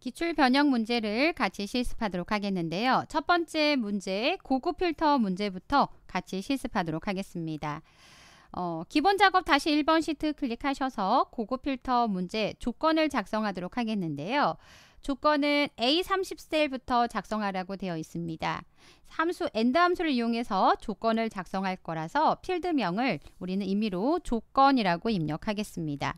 기출 변형 문제를 같이 실습하도록 하겠는데요. 첫 번째 문제 고급 필터 문제부터 같이 실습하도록 하겠습니다. 어, 기본 작업 다시 1번 시트 클릭하셔서 고급 필터 문제 조건을 작성하도록 하겠는데요. 조건은 A30셀부터 작성하라고 되어 있습니다. 함수 AND 함수를 이용해서 조건을 작성할 거라서 필드명을 우리는 임의로 조건이라고 입력하겠습니다.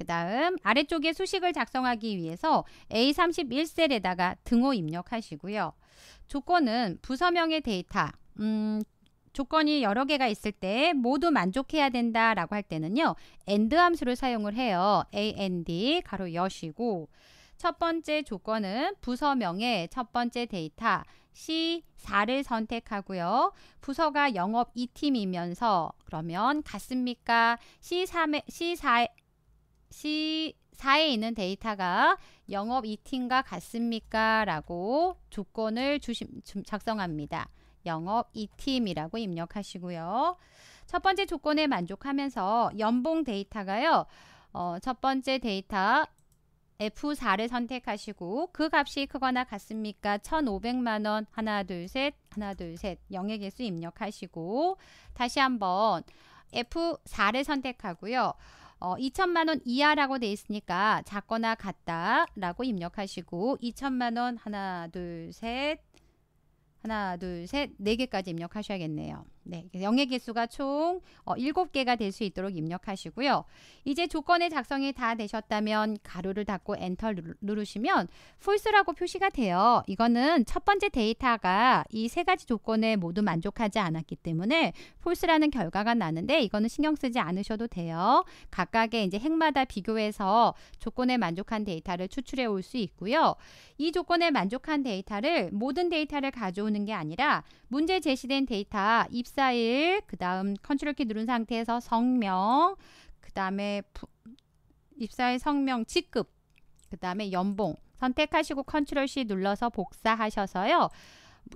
그 다음 아래쪽에 수식을 작성하기 위해서 A31셀에다가 등호 입력하시고요. 조건은 부서명의 데이터, 음, 조건이 여러 개가 있을 때 모두 만족해야 된다 라고 할 때는요. AND 함수를 사용을 해요. AND 가로 여시고 첫 번째 조건은 부서명의 첫 번째 데이터 C4를 선택하고요. 부서가 영업 2팀이면서 그러면 같습니까? C3에, C4, 에 C4에 있는 데이터가 영업 2팀과 같습니까? 라고 조건을 주시, 작성합니다. 영업 2팀이라고 입력하시고요. 첫 번째 조건에 만족하면서 연봉 데이터가요. 어, 첫 번째 데이터 F4를 선택하시고 그 값이 크거나 같습니까? 1,500만원 하나 둘 셋 하나 둘셋 영의 개수 입력하시고 다시 한번 F4를 선택하고요. 어, 2천만 원 이하라고 돼 있으니까 작거나 같다라고 입력하시고 2천만 원 하나 둘 셋 하나 둘 셋 네 개까지 입력하셔야겠네요. 네, 영의 개수가 총 어, 7개가 될 수 있도록 입력하시고요. 이제 조건의 작성이 다 되셨다면 가로를 닫고 엔터 누르시면 풀스라고 표시가 돼요. 이거는 첫 번째 데이터가 이 세 가지 조건에 모두 만족하지 않았기 때문에 풀스라는 결과가 나는데 이거는 신경 쓰지 않으셔도 돼요. 각각의 이제 행마다 비교해서 조건에 만족한 데이터를 추출해 올 수 있고요. 이 조건에 만족한 데이터를 모든 데이터를 가져오는 게 아니라 문제 제시된 데이터 입사일, 그 다음 컨트롤 키 누른 상태에서 성명, 그 다음에 입사일 성명 직급, 그 다음에 연봉 선택하시고 컨트롤 C 눌러서 복사하셔서요.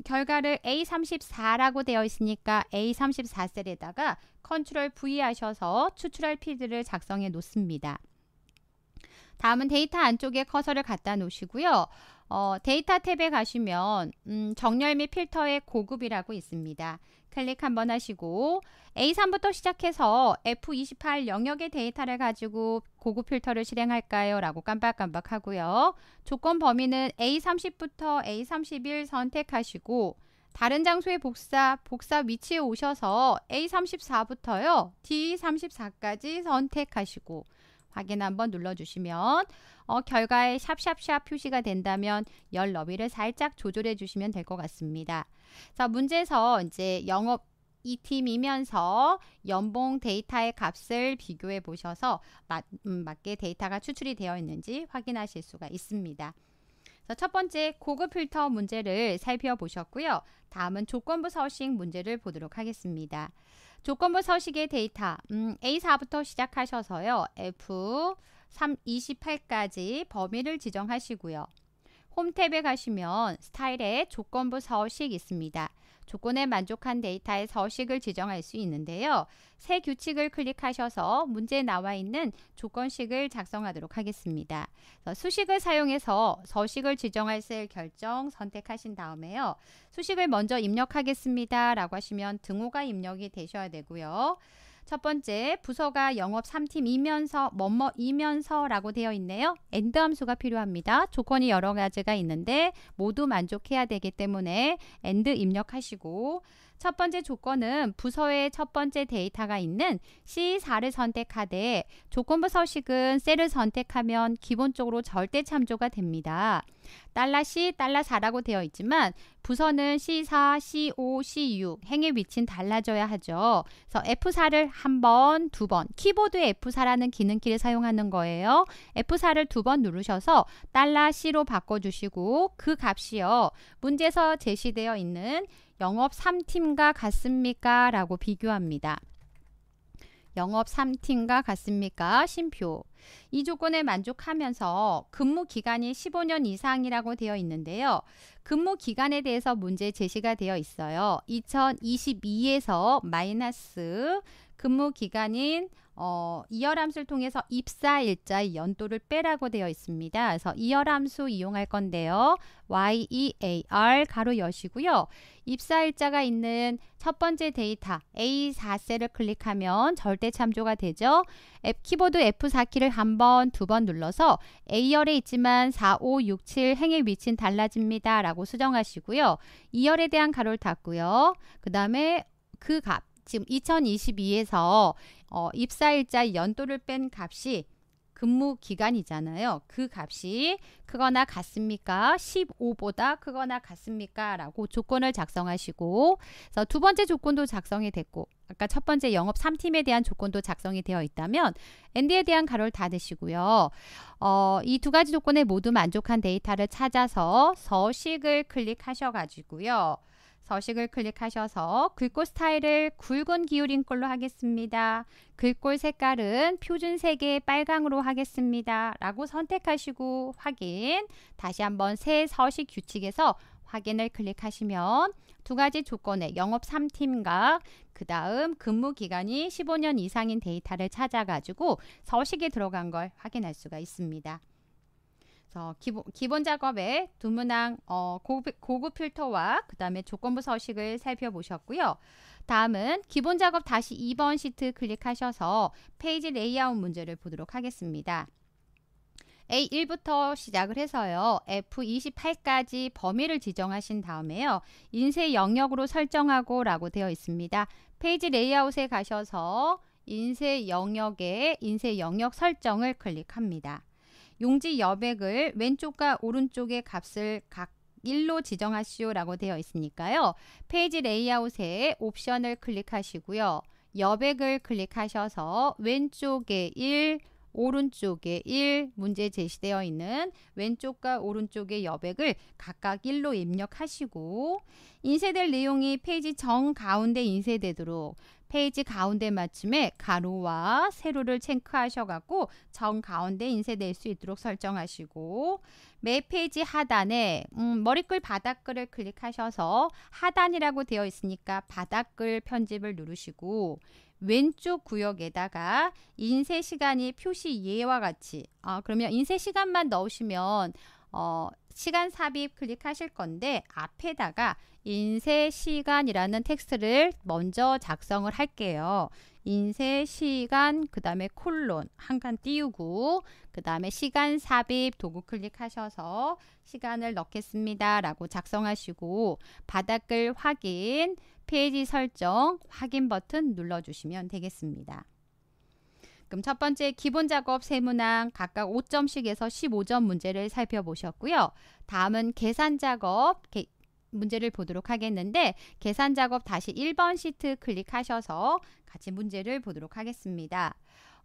결과를 A34라고 되어 있으니까 A34 셀에다가 컨트롤 V 하셔서 추출할 필드를 작성해 놓습니다. 다음은 데이터 안쪽에 커서를 갖다 놓으시고요. 어, 데이터 탭에 가시면 음, 정렬 및 필터의 고급이라고 있습니다. 클릭 한번 하시고 A3부터 시작해서 F28 영역의 데이터를 가지고 고급 필터를 실행할까요? 라고 깜빡깜빡 하고요. 조건 범위는 A30부터 A31 선택하시고 다른 장소의 복사, 복사 위치에 오셔서 A34부터요. D34까지 선택하시고 확인 한번 눌러주시면 어, 결과에 샵샵샵 표시가 된다면 열 너비를 살짝 조절해 주시면 될 것 같습니다. 자 문제에서 이제 영업 이 팀이면서 연봉 데이터의 값을 비교해 보셔서 맞, 음, 맞게 데이터가 추출이 되어 있는지 확인하실 수가 있습니다. 첫 번째 고급 필터 문제를 살펴보셨고요. 다음은 조건부 서식 문제를 보도록 하겠습니다. 조건부 서식의 데이터 음, A4부터 시작하셔서요. F328까지 범위를 지정하시고요. 홈 탭에 가시면 스타일의 조건부 서식 있습니다. 조건에 만족한 데이터의 서식을 지정할 수 있는데요. 새 규칙을 클릭하셔서 문제에 나와 있는 조건식을 작성하도록 하겠습니다. 수식을 사용해서 서식을 지정할 셀 결정 선택하신 다음에요. 수식을 먼저 입력하겠습니다. 라고 하시면 등호가 입력이 되셔야 되고요. 첫 번째 부서가 영업 3팀이면서 뭐뭐이면서라고 되어 있네요. 엔드 함수가 필요합니다. 조건이 여러 가지가 있는데 모두 만족해야 되기 때문에 엔드 입력하시고 첫 번째 조건은 부서의 첫 번째 데이터가 있는 C4를 선택하되 조건부 서식은 셀을 선택하면 기본적으로 절대 참조가 됩니다. 달러시 달러사라고 되어 있지만 부서는 C4, C5, C6 행의 위치는 달라져야 하죠. 그래서 F4를 한 번, 두 번, 키보드의 F4라는 기능키를 사용하는 거예요. F4를 두 번 누르셔서 달러C로 바꿔주시고 그 값이요. 문제에서 제시되어 있는 영업 3팀과 같습니까? 라고 비교합니다. 영업 3팀과 같습니까? 심표. 이 조건에 만족하면서 근무 기간이 15년 이상이라고 되어 있는데요. 근무 기간에 대해서 문제 제시가 되어 있어요. 2022에서 마이너스 근무 기간인 어, 이열함수를 통해서 입사 일자의 연도를 빼라고 되어 있습니다. 그래서 이열함수 이용할 건데요. YEAR 가로 여시고요. 입사 일자가 있는 첫 번째 데이터 A4셀을 클릭하면 절대 참조가 되죠. F 키보드 F4키를 한 번, 두 번 눌러서 A열에 있지만 4, 5, 6, 7 행의 위치는 달라집니다. 라고 수정하시고요. 2열에 대한 가로를 닫고요. 그 다음에 그 값, 지금 2022에서 어, 입사일자 연도를 뺀 값이 근무 기간이잖아요. 그 값이 크거나 같습니까? 15보다 크거나 같습니까? 라고 조건을 작성하시고 그래서 두 번째 조건도 작성이 됐고 아까 첫 번째 영업 3팀에 대한 조건도 작성이 되어 있다면 ND에 대한 가로를 닫으시고요. 어, 이 두 가지 조건에 모두 만족한 데이터를 찾아서 서식을 클릭하셔 가지고요. 서식을 클릭하셔서 글꼴 스타일을 굵은 기울인 꼴로 하겠습니다. 글꼴 색깔은 표준 색의 빨강으로 하겠습니다. 라고 선택하시고 확인 다시 한번 새 서식 규칙에서 확인을 클릭하시면 두 가지 조건의 영업 3팀각 그 다음 근무 기간이 15년 이상인 데이터를 찾아가지고 서식에 들어간 걸 확인할 수가 있습니다. 그래서 기본, 기본 작업에 두문항 어, 고급, 고급 필터와 그 다음에 조건부 서식을 살펴보셨고요. 다음은 기본 작업 다시 2번 시트 클릭하셔서 페이지 레이아웃 문제를 보도록 하겠습니다. A1부터 시작을 해서요. F28까지 범위를 지정하신 다음에요. 인쇄 영역으로 설정하고 라고 되어 있습니다. 페이지 레이아웃에 가셔서 인쇄 영역에 인쇄 영역 설정을 클릭합니다. 용지 여백을 왼쪽과 오른쪽의 값을 각 1로 지정하시오라고 되어 있으니까요. 페이지 레이아웃에 옵션을 클릭하시고요. 여백을 클릭하셔서 왼쪽에 1, 오른쪽에 1 문제 제시되어 있는 왼쪽과 오른쪽의 여백을 각각 1로 입력하시고 인쇄될 내용이 페이지 정 가운데 인쇄되도록 페이지 가운데 맞춤에 가로와 세로를 체크하셔갖고 정 가운데 인쇄될 수 있도록 설정하시고 매 페이지 하단에 음, 머리글 바닥글을 클릭하셔서 하단이라고 되어 있으니까 바닥글 편집을 누르시고 왼쪽 구역에다가 인쇄 시간이 표시 예와 같이 아 그러면 인쇄 시간만 넣으시면 어, 시간 삽입 클릭하실 건데 앞에다가 인쇄 시간이라는 텍스트를 먼저 작성을 할게요. 인쇄 시간 그 다음에 콜론 한칸 띄우고 그 다음에 시간 삽입 도구 클릭하셔서 시간을 넣겠습니다 라고 작성하시고 바닥글 확인 페이지 설정 확인 버튼 눌러주시면 되겠습니다. 그럼 첫 번째 기본 작업 세문항 각각 5점씩에서 15점 문제를 살펴보셨고요. 다음은 계산 작업, 문제를 보도록 하겠는데 계산 작업 다시 1번 시트 클릭하셔서 같이 문제를 보도록 하겠습니다.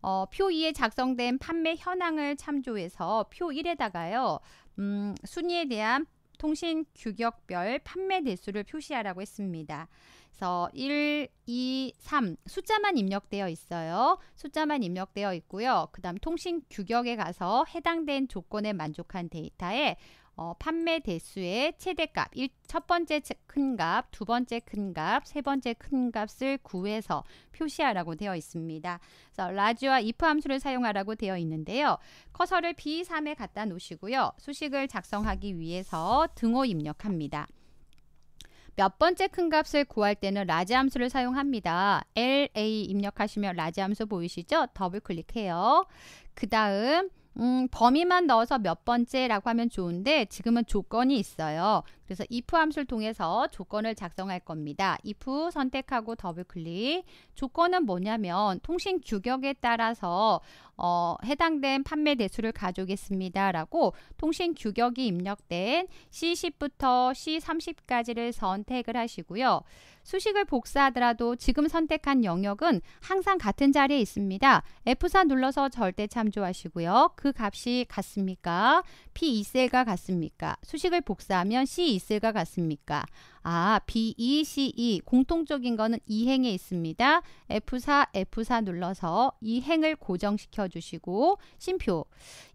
어, 표 2에 작성된 판매 현황을 참조해서 표 1에다가요. 음, 순위에 대한 통신 규격별 판매 대수를 표시하라고 했습니다. 그래서 1, 2, 3 숫자만 입력되어 있어요. 숫자만 입력되어 있고요. 그 다음 통신 규격에 가서 해당된 조건에 만족한 데이터에 어, 판매 대수의 최대값, 일, 첫 번째 큰 값, 두 번째 큰 값, 세 번째 큰 값을 구해서 표시하라고 되어 있습니다. 그래서 라지와 if 함수를 사용하라고 되어 있는데요. 커서를 B3에 갖다 놓으시고요. 수식을 작성하기 위해서 등호 입력합니다. 몇 번째 큰 값을 구할 때는 라지 함수를 사용합니다. LA 입력하시면 라지 함수 보이시죠? 더블 클릭해요. 그 다음 음, 범위만 넣어서 몇 번째라고 하면 좋은데 지금은 조건이 있어요. 그래서 if 함수를 통해서 조건을 작성할 겁니다. if 선택하고 더블 클릭. 조건은 뭐냐면 통신 규격에 따라서 어, 해당된 판매 대수를 가져오겠습니다라고 통신 규격이 입력된 C10부터 C30까지를 선택을 하시고요. 수식을 복사하더라도 지금 선택한 영역은 항상 같은 자리에 있습니다. F4 눌러서 절대 참조하시고요. 그 값이 같습니까? P2셀과 같습니까? 수식을 복사하면 C2셀과 같습니까? 아, BECE e. 공통적인 거는 이행에 있습니다. F4, F4 눌러서 이행을 고정시켜 주시고 심표.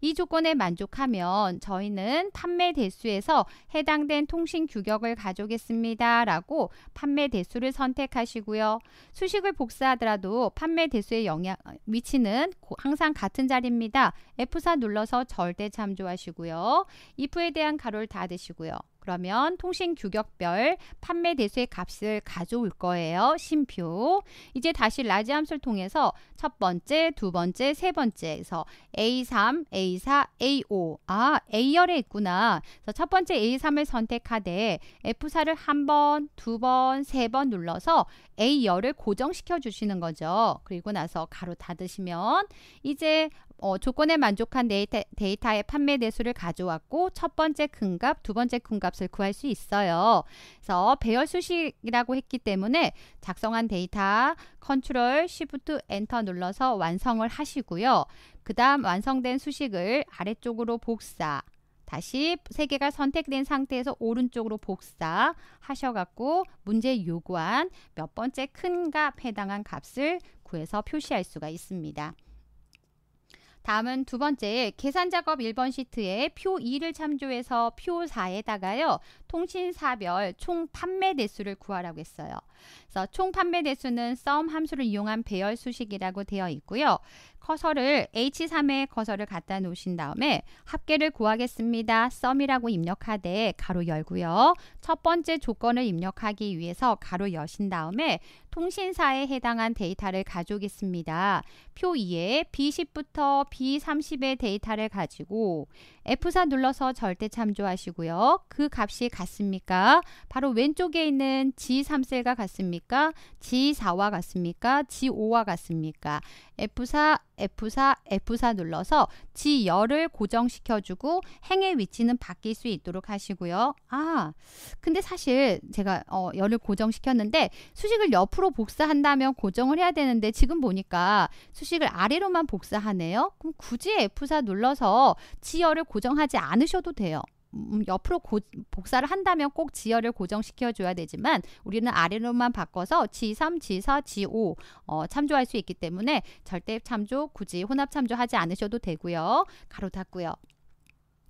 이 조건에 만족하면 저희는 판매 대수에서 해당된 통신 규격을 가져오겠습니다. 라고 판매 대수를 선택하시고요. 수식을 복사하더라도 판매 대수의 영향 위치는 항상 같은 자리입니다. F4 눌러서 절대 참조하시고요. if에 대한 가로를 닫으시고요. 그러면 통신 규격별 판매 대수의 값을 가져올 거예요. 심표. 이제 다시 라지 함수를 통해서 첫 번째, 두 번째, 세 번째에서 A3, A4, A5. 아, A열에 있구나. 그래서 첫 번째 A3을 선택하되 F4를 한 번, 두 번, 세 번 눌러서 A열을 고정시켜 주시는 거죠. 그리고 나서 가로 닫으시면 이제 어, 조건에 만족한 데이터, 데이터의 판매 대수를 가져왔고 첫 번째 큰값, 두 번째 큰값을 구할 수 있어요. 그래서 배열 수식이라고 했기 때문에 작성한 데이터 컨트롤 쉬프트 엔터 눌러서 완성을 하시고요. 그 다음 완성된 수식을 아래쪽으로 복사 다시 세 개가 선택된 상태에서 오른쪽으로 복사 하셔갖고 문제 요구한 몇 번째 큰값 해당한 값을 구해서 표시할 수가 있습니다. 다음은 두 번째 계산 작업 1번 시트에 표 2를 참조해서 표 4에다가요. 통신사별 총 판매 대수를 구하라고 했어요. 그래서 총 판매 대수는 썸 함수를 이용한 배열 수식이라고 되어 있고요. 커서를 H3에 커서를 갖다 놓으신 다음에 합계를 구하겠습니다. 썸이라고 입력하되 가로 열고요. 첫 번째 조건을 입력하기 위해서 가로 여신 다음에 통신사에 해당한 데이터를 가져오겠습니다. 표 2에 B10부터 B30의 데이터를 가지고 F4 눌러서 절대 참조하시고요. 그 값이 가 같습니까? 바로 왼쪽에 있는 G3셀과 같습니까? G4와 같습니까? G5와 같습니까? F4, F4, F4 눌러서 G열을 고정시켜주고 행의 위치는 바뀔 수 있도록 하시고요. 아, 근데 사실 제가 어, 열을 고정시켰는데 수식을 옆으로 복사한다면 고정을 해야 되는데 지금 보니까 수식을 아래로만 복사하네요. 그럼 굳이 F4 눌러서 G열을 고정하지 않으셔도 돼요. 음, 옆으로 고, 복사를 한다면 꼭 지열을 고정시켜 줘야 되지만 우리는 아래로만 바꿔서 G3, G4, G5 어, 참조할 수 있기 때문에 절대 참조 굳이 혼합 참조하지 않으셔도 되고요. 가로 닫고요.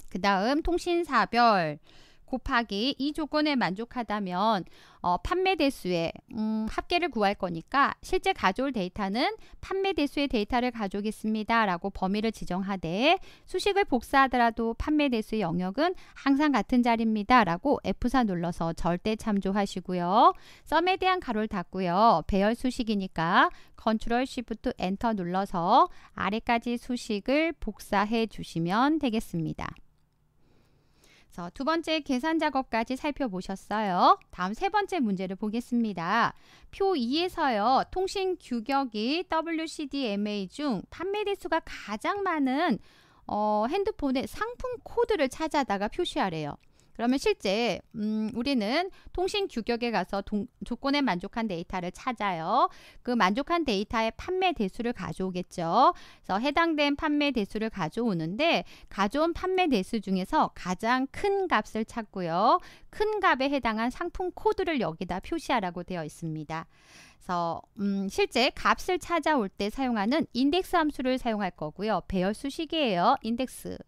그 다음 통신사별 곱하기 이 조건에 만족하다면 어, 판매 대수의 음, 합계를 구할 거니까 실제 가져올 데이터는 판매 대수의 데이터를 가져오겠습니다. 라고 범위를 지정하되 수식을 복사하더라도 판매 대수의 영역은 항상 같은 자리입니다. 라고 F4 눌러서 절대 참조하시고요. 썸에 대한 가로를 닫고요. 배열 수식이니까 컨트롤 s 프트 엔터 눌러서 아래까지 수식을 복사해 주시면 되겠습니다. 그두 번째 계산 작업까지 살펴보셨어요. 다음 세 번째 문제를 보겠습니다. 표 2에서요. 통신 규격이 WCDMA 중 판매 대수가 가장 많은 어, 핸드폰의 상품 코드를 찾아다가 표시하래요. 그러면 실제 음, 우리는 통신 규격에 가서 동, 조건에 만족한 데이터를 찾아요. 그 만족한 데이터의 판매 대수를 가져오겠죠. 그래서 해당된 판매 대수를 가져오는데 가져온 판매 대수 중에서 가장 큰 값을 찾고요. 큰 값에 해당한 상품 코드를 여기다 표시하라고 되어 있습니다. 그래서 음, 실제 값을 찾아올 때 사용하는 인덱스 함수를 사용할 거고요. 배열수식이에요. 인덱스.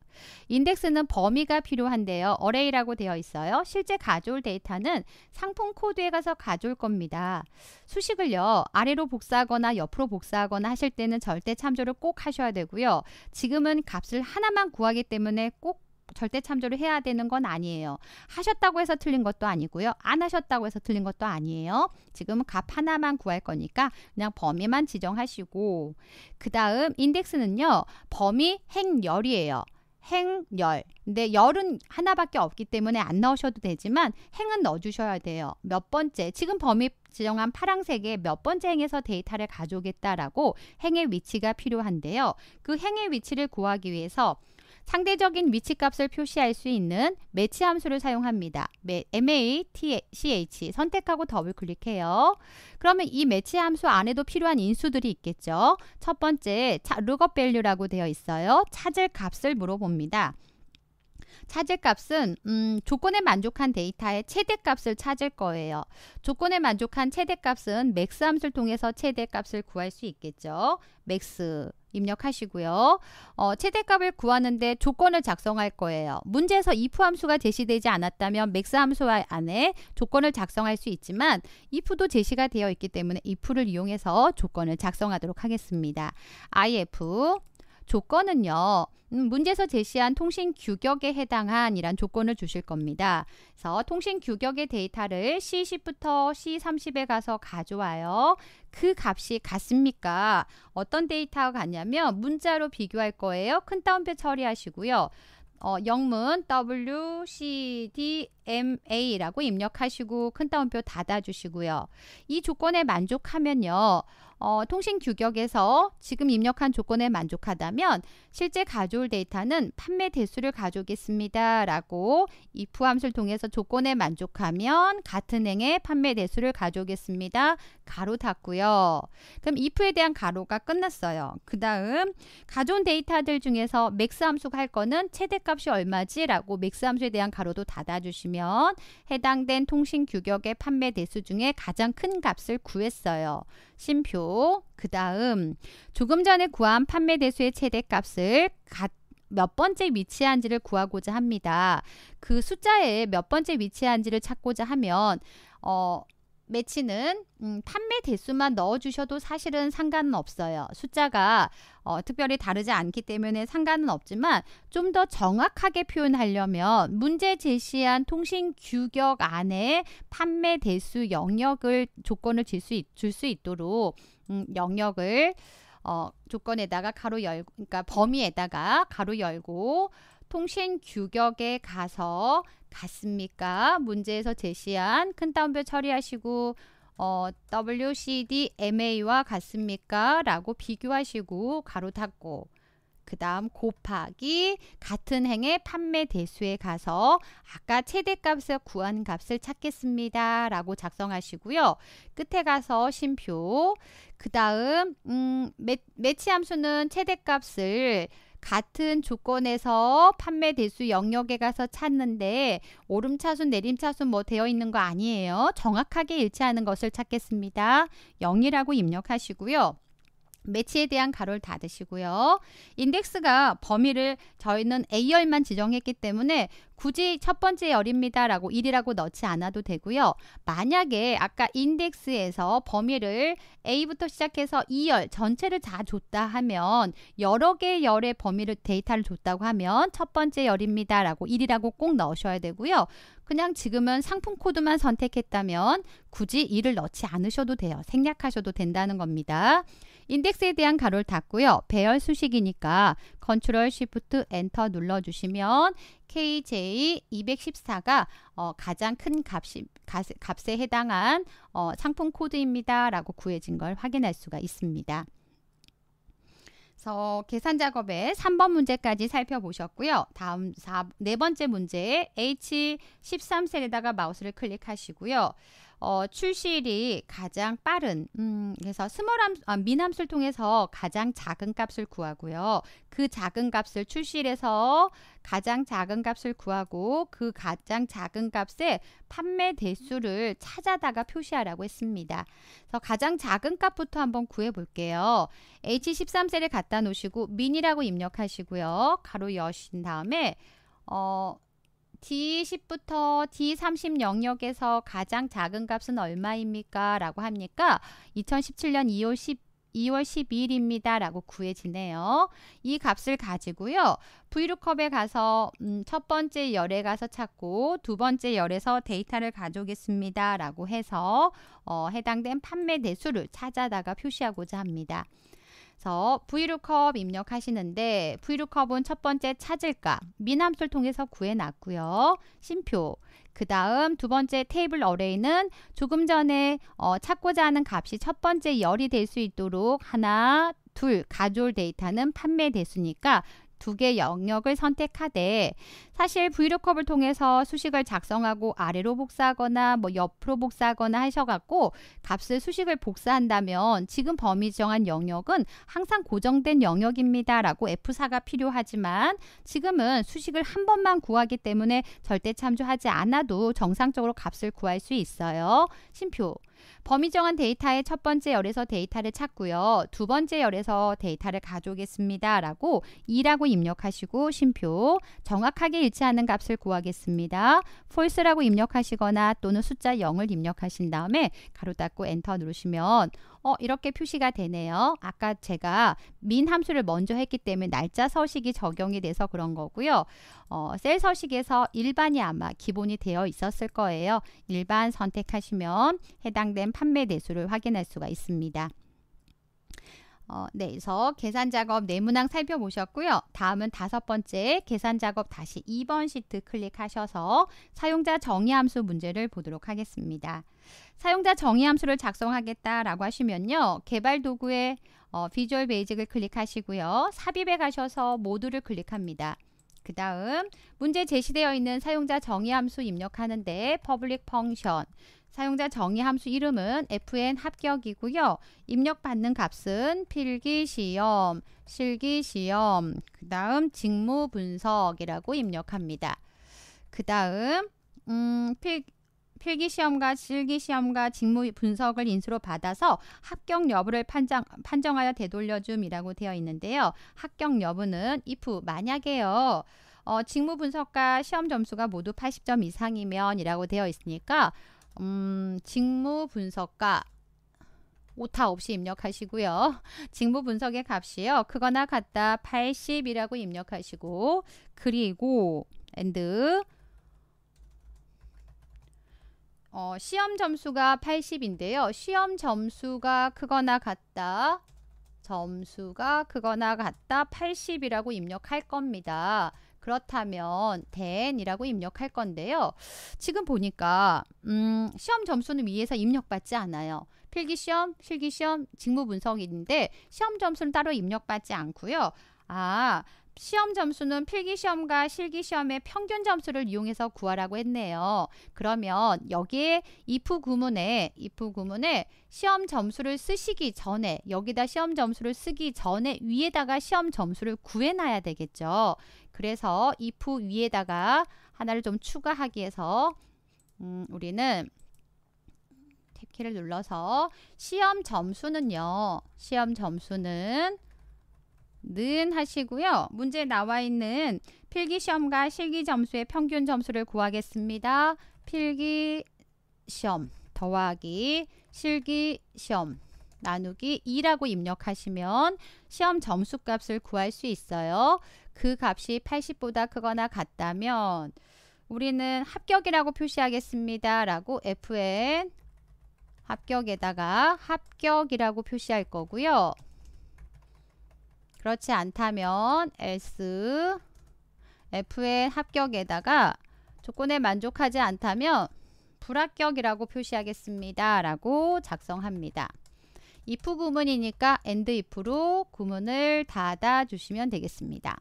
인덱스는 범위가 필요한데요. 어레이라고 되어 있어요. 실제 가져올 데이터는 상품 코드에 가서 가져올 겁니다. 수식을요. 아래로 복사하거나 옆으로 복사하거나 하실 때는 절대 참조를 꼭 하셔야 되고요. 지금은 값을 하나만 구하기 때문에 꼭 절대 참조를 해야 되는 건 아니에요. 하셨다고 해서 틀린 것도 아니고요. 안 하셨다고 해서 틀린 것도 아니에요. 지금 값 하나만 구할 거니까 그냥 범위만 지정하시고 그 다음 인덱스는요. 범위 행열이에요. 행열. 근데 열은 하나밖에 없기 때문에 안 넣으셔도 되지만 행은 넣어주셔야 돼요. 몇 번째, 지금 범위 지정한 파랑색의 몇 번째 행에서 데이터를 가져오겠다라고 행의 위치가 필요한데요. 그 행의 위치를 구하기 위해서 상대적인 위치값을 표시할 수 있는 매치 함수를 사용합니다. MACH t 선택하고 더블 클릭해요. 그러면 이 매치 함수 안에도 필요한 인수들이 있겠죠. 첫 번째 l o 밸류라고 되어 있어요. 찾을 값을 물어봅니다. 찾을 값은 음, 조건에 만족한 데이터의 최대값을 찾을 거예요. 조건에 만족한 최대값은 맥스 함수를 통해서 최대값을 구할 수 있겠죠. 맥스 입력하시고요. 어, 최대값을 구하는데 조건을 작성할 거예요. 문제에서 if 함수가 제시되지 않았다면 max 함수 안에 조건을 작성할 수 있지만 if도 제시가 되어 있기 때문에 if를 이용해서 조건을 작성하도록 하겠습니다. if 조건은요. 음, 문제에서 제시한 통신 규격에 해당한 이란 조건을 주실 겁니다. 그래서 통신 규격의 데이터를 C10부터 C30에 가서 가져와요. 그 값이 같습니까? 어떤 데이터가 같냐면 문자로 비교할 거예요. 큰 따옴표 처리하시고요. 어, 영문 WCDMA라고 입력하시고 큰 따옴표 닫아주시고요. 이 조건에 만족하면요. 어, 통신 규격에서 지금 입력한 조건에 만족하다면 실제 가져올 데이터는 판매 대수를 가져오겠습니다. 라고 if 함수를 통해서 조건에 만족하면 같은 행의 판매 대수를 가져오겠습니다. 가로 닫고요. 그럼 if에 대한 가로가 끝났어요. 그 다음 가져온 데이터들 중에서 맥스 함수가 할 거는 최대값이 얼마지? 라고 맥스 함수에 대한 가로도 닫아주시면 해당된 통신 규격의 판매 대수 중에 가장 큰 값을 구했어요. 심표. 그 다음 조금 전에 구한 판매 대수의 최대값을 몇 번째 위치한지를 구하고자 합니다. 그 숫자에 몇 번째 위치한지를 찾고자 하면 어 매치는 음, 판매 대수만 넣어주셔도 사실은 상관은 없어요. 숫자가 어, 특별히 다르지 않기 때문에 상관은 없지만 좀 더 정확하게 표현하려면 문제 제시한 통신 규격 안에 판매 대수 영역을 조건을 줄수 줄수 있도록 음, 영역을 어, 조건에다가 가로 열 그러니까 범위에다가 가로 열고 통신 규격에 가서 갔습니까 문제에서 제시한 큰 따옴표 처리하시고 어, WCD MA와 같습니까? 라고 비교하시고 가로 닫고 그 다음 곱하기 같은 행의 판매 대수에 가서 아까 최대값에 구한 값을 찾겠습니다. 라고 작성하시고요. 끝에 가서 심표 그 다음 음, 매치 함수는 최대값을 같은 조건에서 판매 대수 영역에 가서 찾는데 오름차순 내림차순 뭐 되어 있는 거 아니에요. 정확하게 일치하는 것을 찾겠습니다. 0이라고 입력하시고요. 매치에 대한 가로를 닫으시고요. 인덱스가 범위를 저희는 A열만 지정했기 때문에 굳이 첫 번째 열입니다라고 1이라고 넣지 않아도 되고요. 만약에 아까 인덱스에서 범위를 A부터 시작해서 2열 전체를 다 줬다 하면 여러 개의 열의 범위를 데이터를 줬다고 하면 첫 번째 열입니다라고 1이라고 꼭 넣으셔야 되고요. 그냥 지금은 상품 코드만 선택했다면 굳이 이를 넣지 않으셔도 돼요. 생략하셔도 된다는 겁니다. 인덱스에 대한 가로를 닫고요. 배열 수식이니까 컨트롤 쉬프트 엔터 눌러주시면 KJ214가 어, 가장 큰 값이, 값에 해당한 어, 상품 코드입니다. 라고 구해진 걸 확인할 수가 있습니다. 그래서 계산 작업의 3번 문제까지 살펴보셨고요. 다음 4, 네 번째 문제에 H13셀에다가 마우스를 클릭하시고요. 어, 출시일이 가장 빠른 음, 그래서 스몰함 아, 미함수를 통해서 가장 작은 값을 구하고요. 그 작은 값을 출시일에서 가장 작은 값을 구하고 그 가장 작은 값의 판매 대수를 찾아다가 표시하라고 했습니다. 그래서 가장 작은 값부터 한번 구해 볼게요. H13셀에 갖다 놓으시고 민이라고 입력하시고요. 가로 여신 다음에 어 D10부터 D30 영역에서 가장 작은 값은 얼마입니까? 라고 합니까? 2017년 2월 10 2월 12일입니다. 라고 구해지네요. 이 값을 가지고요. v l o o 에 가서 음, 첫 번째 열에 가서 찾고 두 번째 열에서 데이터를 가져오겠습니다. 라고 해서 어, 해당된 판매 대수를 찾아다가 표시하고자 합니다. 그래서 v l o o 입력하시는데 v l o 컵은첫 번째 찾을까 미남수를 통해서 구해놨고요. 심표 그 다음 두 번째 테이블 어레이는 조금 전에 어, 찾고자 하는 값이 첫 번째 열이 될 수 있도록 하나, 둘, 가졸 데이터는 판매 대수니까 두개 영역을 선택하되 사실 브이로컵을 통해서 수식을 작성하고 아래로 복사하거나 뭐 옆으로 복사하거나 하셔갖고 값을 수식을 복사한다면 지금 범위 정한 영역은 항상 고정된 영역입니다. 라고 F4가 필요하지만 지금은 수식을 한 번만 구하기 때문에 절대 참조하지 않아도 정상적으로 값을 구할 수 있어요. 심표 범위 정한 데이터의 첫 번째 열에서 데이터를 찾고요. 두 번째 열에서 데이터를 가져오겠습니다. 라고 2라고 입력하시고 쉼표 정확하게 일치하는 값을 구하겠습니다. false라고 입력하시거나 또는 숫자 0을 입력하신 다음에 가로 닫고 엔터 누르시면 어, 이렇게 표시가 되네요. 아까 제가 민 함수를 먼저 했기 때문에 날짜 서식이 적용이 돼서 그런 거고요. 어, 셀 서식에서 일반이 아마 기본이 되어 있었을 거예요. 일반 선택하시면 해당된 판매 대수를 확인할 수가 있습니다. 어, 네, 그래서 계산 작업 네문항 살펴보셨고요. 다음은 다섯 번째 계산 작업 다시 2번 시트 클릭하셔서 사용자 정의 함수 문제를 보도록 하겠습니다. 사용자 정의 함수를 작성하겠다라고 하시면요. 개발 도구에 어, 비주얼 베이직을 클릭하시고요. 삽입에 가셔서 모두를 클릭합니다. 그 다음 문제 제시되어 있는 사용자 정의 함수 입력하는데 퍼블릭 펑션 사용자 정의 함수 이름은 fn 합격이고요. 입력받는 값은 필기시험, 실기시험, 그 다음 직무분석이라고 입력합니다. 그 다음 음, 필, 기시험과 실기시험과 직무분석을 인수로 받아서 합격 여부를 판정, 판정하여 되돌려줌이라고 되어 있는데요. 합격 여부는 if 만약에요. 어, 직무분석과 시험 점수가 모두 80점 이상이면 이라고 되어 있으니까 음, 직무 분석가 오타 없이 입력하시고요. 직무 분석의 값이요. 그거나 같다 80이라고 입력하시고 그리고 엔드 어, 시험 점수가 80인데요. 시험 점수가 크거나 같다 점수가 크거나 같다 80이라고 입력할 겁니다. 그렇다면 된이라고 입력할 건데요. 지금 보니까 음, 시험 점수는 위에서 입력받지 않아요. 필기시험, 실기시험, 직무분석인데 시험 점수는 따로 입력받지 않고요. 아, 시험 점수는 필기시험과 실기시험의 평균 점수를 이용해서 구하라고 했네요. 그러면 여기에 if 구문에 if 구문에 시험 점수를 쓰시기 전에 여기다 시험 점수를 쓰기 전에 위에다가 시험 점수를 구해놔야 되겠죠. 그래서 if 위에다가 하나를 좀 추가하기 위해서 음, 우리는 탭키를 눌러서 시험 점수는요. 시험 점수는 는 하시고요. 문제 나와 있는 필기시험과 실기 점수의 평균 점수를 구하겠습니다. 필기시험 더하기 실기시험 나누기 2라고 입력하시면 시험 점수 값을 구할 수 있어요. 그 값이 80보다 크거나 같다면 우리는 합격이라고 표시하겠습니다. 라고 FN 합격에다가 합격이라고 표시할 거고요. 그렇지 않다면 S F의 합격에다가 조건에 만족하지 않다면 불합격이라고 표시하겠습니다. 라고 작성합니다. if 구문이니까 and if로 구문을 닫아 주시면 되겠습니다.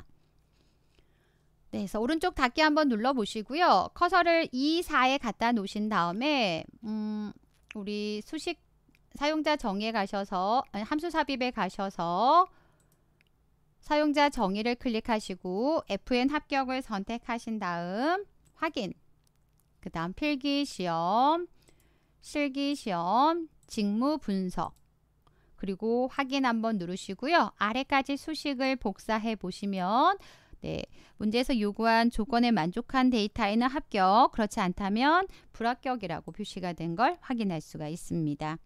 네, 그래서 오른쪽 닫기 한번 눌러 보시고요. 커서를 2, 4에 갖다 놓으신 다음에 음, 우리 수식 사용자 정에 가셔서 아니, 함수 삽입에 가셔서 사용자 정의를 클릭하시고 FN 합격을 선택하신 다음 확인 그 다음 필기시험, 실기시험, 직무분석 그리고 확인 한번 누르시고요. 아래까지 수식을 복사해 보시면 네, 문제에서 요구한 조건에 만족한 데이터에는 합격, 그렇지 않다면 불합격이라고 표시가 된 걸 확인할 수가 있습니다.